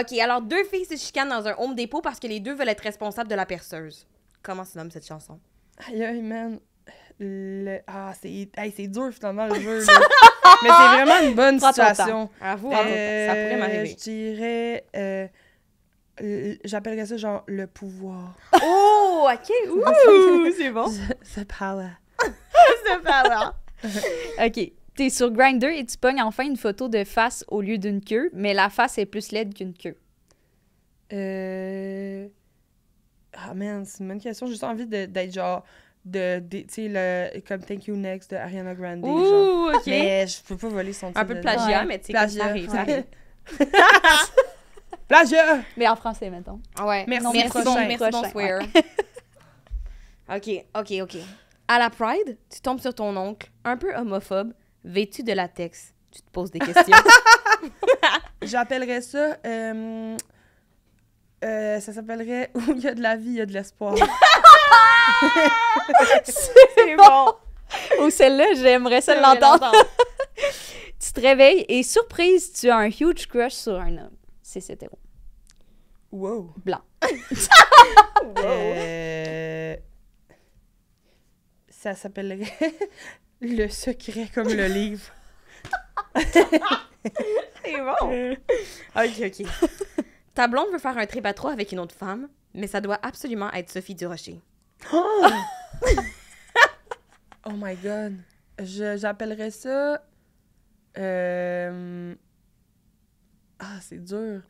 OK, alors deux filles se chicanent dans un Home Depot parce que les deux veulent être responsables de la perceuse. Comment se nomme cette chanson? Aïe, aïe, man. Ah, c'est dur finalement le jeu. Mais c'est vraiment une bonne situation. Avoue, euh, ça pourrait euh, m'arriver. Je dirais. Euh, J'appellerais ça genre le pouvoir. Oh, ok. Ouh, c'est bon. The power. The power. ok. T'es sur Grinder et tu pognes enfin une photo de face au lieu d'une queue, mais la face est plus laide qu'une queue. Euh. Ah, mais man, c'est une bonne question. J'ai juste envie d'être genre de, tu sais le comme Thank You Next de Ariana Grande Ouh, genre. mais je peux pas voler son titre un peu de plagiat mais tu sais plagiat ça arrive, ça arrive. plagiat mais en français maintenant ouais merci non, merci bon, merci bon swear ok ok ok à la Pride tu tombes sur ton oncle un peu homophobe vêtu de latex tu te poses des questions j'appellerais ça euh, euh, ça s'appellerait Où il y a de la vie, il y a de l'espoir. c'est bon. Ou celle-là, j'aimerais celle l'entendre. tu te réveilles et surprise, tu as un huge crush sur un homme. C'est cet héros. Wow. Blanc. Euh, ça s'appellerait Le secret comme le livre. c'est bon. ok, ok. Ta blonde veut faire un trip à trois avec une autre femme, mais ça doit absolument être Sophie Durocher. Oh! oh my god. J'appellerais ça. Euh, ah, c'est dur.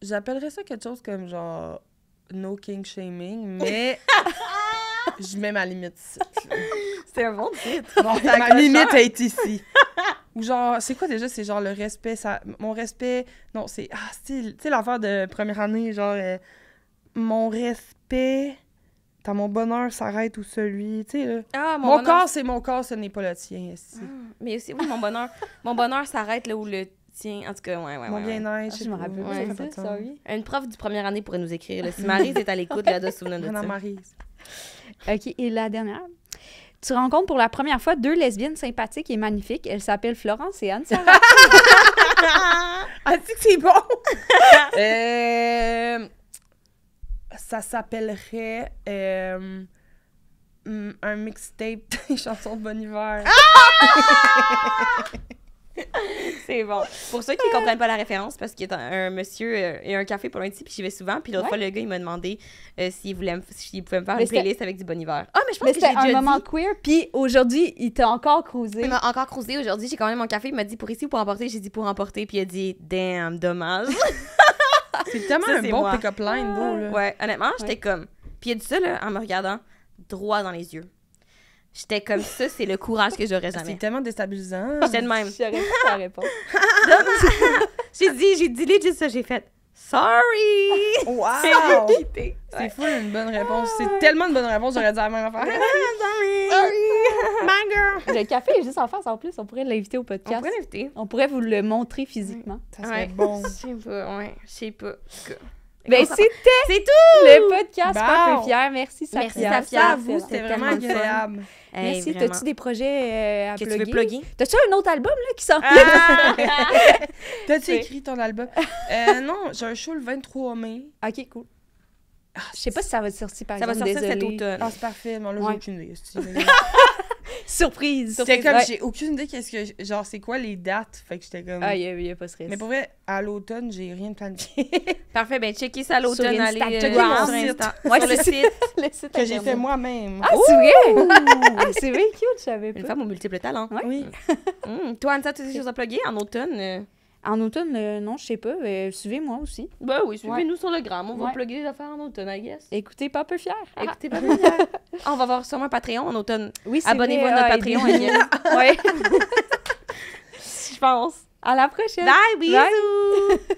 J'appellerais ça quelque chose comme genre no king shaming, mais je mets ma limite ici. C'est un bon titre. ma limite est ici. Ou genre, c'est quoi déjà? C'est genre le respect, mon respect. Non, c'est. Ah, tu sais, l'affaire de première année, genre, euh, mon respect. T'as mon bonheur s'arrête ou celui, tu sais là. Ah, mon, corps c'est mon corps, ce n'est pas le tien. Ah, mais aussi oui, mon bonheur, mon bonheur s'arrête là où le tien. En tout cas, ouais, ouais. Mon bien-être, ah, je me rappelle. Ouais, ça, ça, oui. Une prof du première année pourrait nous écrire. Si Marie est à l'écoute, là, de souvenir de ça. Marie. Ok, et la dernière tu rencontres pour la première fois deux lesbiennes sympathiques et magnifiques. Elles s'appellent Florence et Anne. ah, dit que c'est bon. Euh, ça s'appellerait euh, hmm, un mixtape des chansons de Bon Hiver. c'est bon. Pour ceux qui ne comprennent pas la référence, parce qu'il y a un, monsieur euh, et un café pour loin d'ici, puis j'y vais souvent. Puis l'autre fois, le gars, il m'a demandé euh, s'il voulait pouvait me faire une playlist avec du bon hiver. Ah, mais je pense mais que c'était un moment queer. Puis aujourd'hui, il t'a encore croisé. Il m'a encore croisé Aujourd'hui, j'ai quand même mon café. Il m'a dit pour ici ou pour emporter. J'ai dit pour emporter. Puis il a dit damn, dommage. c'est tellement un bon pick-up line, là. Ouais, honnêtement, j'étais comme. Puis il a dit ça, là, en me regardant droit dans les yeux. J'étais comme ça, c'est le courage que j'aurais jamais. C'est tellement déstabilisant. J'étais de même. J'aurais pu la réponse. j'ai dit, j'ai dit juste ça, j'ai fait. Sorry! Wow! C'est fou, une bonne réponse. C'est tellement une bonne réponse, j'aurais dit la même affaire. Sorry! Sorry! My girl! Le café est juste en face en plus, on pourrait l'inviter au podcast. On pourrait l'inviter. On pourrait vous le montrer physiquement. Ça serait bon. Je sais pas, ouais. Je sais pas. Ben, c'était C'est tout! le podcast wow. peu Fier. Merci, Safia. Merci, Safia. à vous. C'était vraiment agréable. Merci. T'as-tu des projets euh, à que plugger? tu veux T'as-tu un autre album là, qui sort? Ah! T'as-tu écrit ton album? Euh, non, j'ai un show le 23 mai. OK, cool. Ah, je sais pas si ça va sortir par ça exemple. Ça va sortir cet automne. Ah, c'est parfait. Mais là, j'ai aucune idée. Surprise! C'était comme, j'ai aucune idée qu'est-ce que. genre, c'est quoi les dates? Fait que j'étais comme. Ah, il n'y a, pas stress. Mais pour vrai, à l'automne, j'ai rien de planifié. Parfait, ben, checkez ça à l'automne. Allez, euh, sur, le site. le site que j'ai fait moi-même. Ah, c'est vrai! c'est vrai, cute, je savais pas. Une femme aux multiples talents. Ouais. Oui. Hmm. Toi, Ansa, tu as des choses à plugger en automne? En automne, euh, non, je sais pas. Euh, suivez-moi aussi. Ben oui, suivez-nous sur le gram. On va plugger des affaires en automne, I guess. Écoutez pas peu fier. Écoutez pas peu fier. on va avoir sûrement un Patreon en automne. Oui, c'est Abonnez-vous à notre Patreon, Oui. je pense. À la prochaine. Bye, bisous.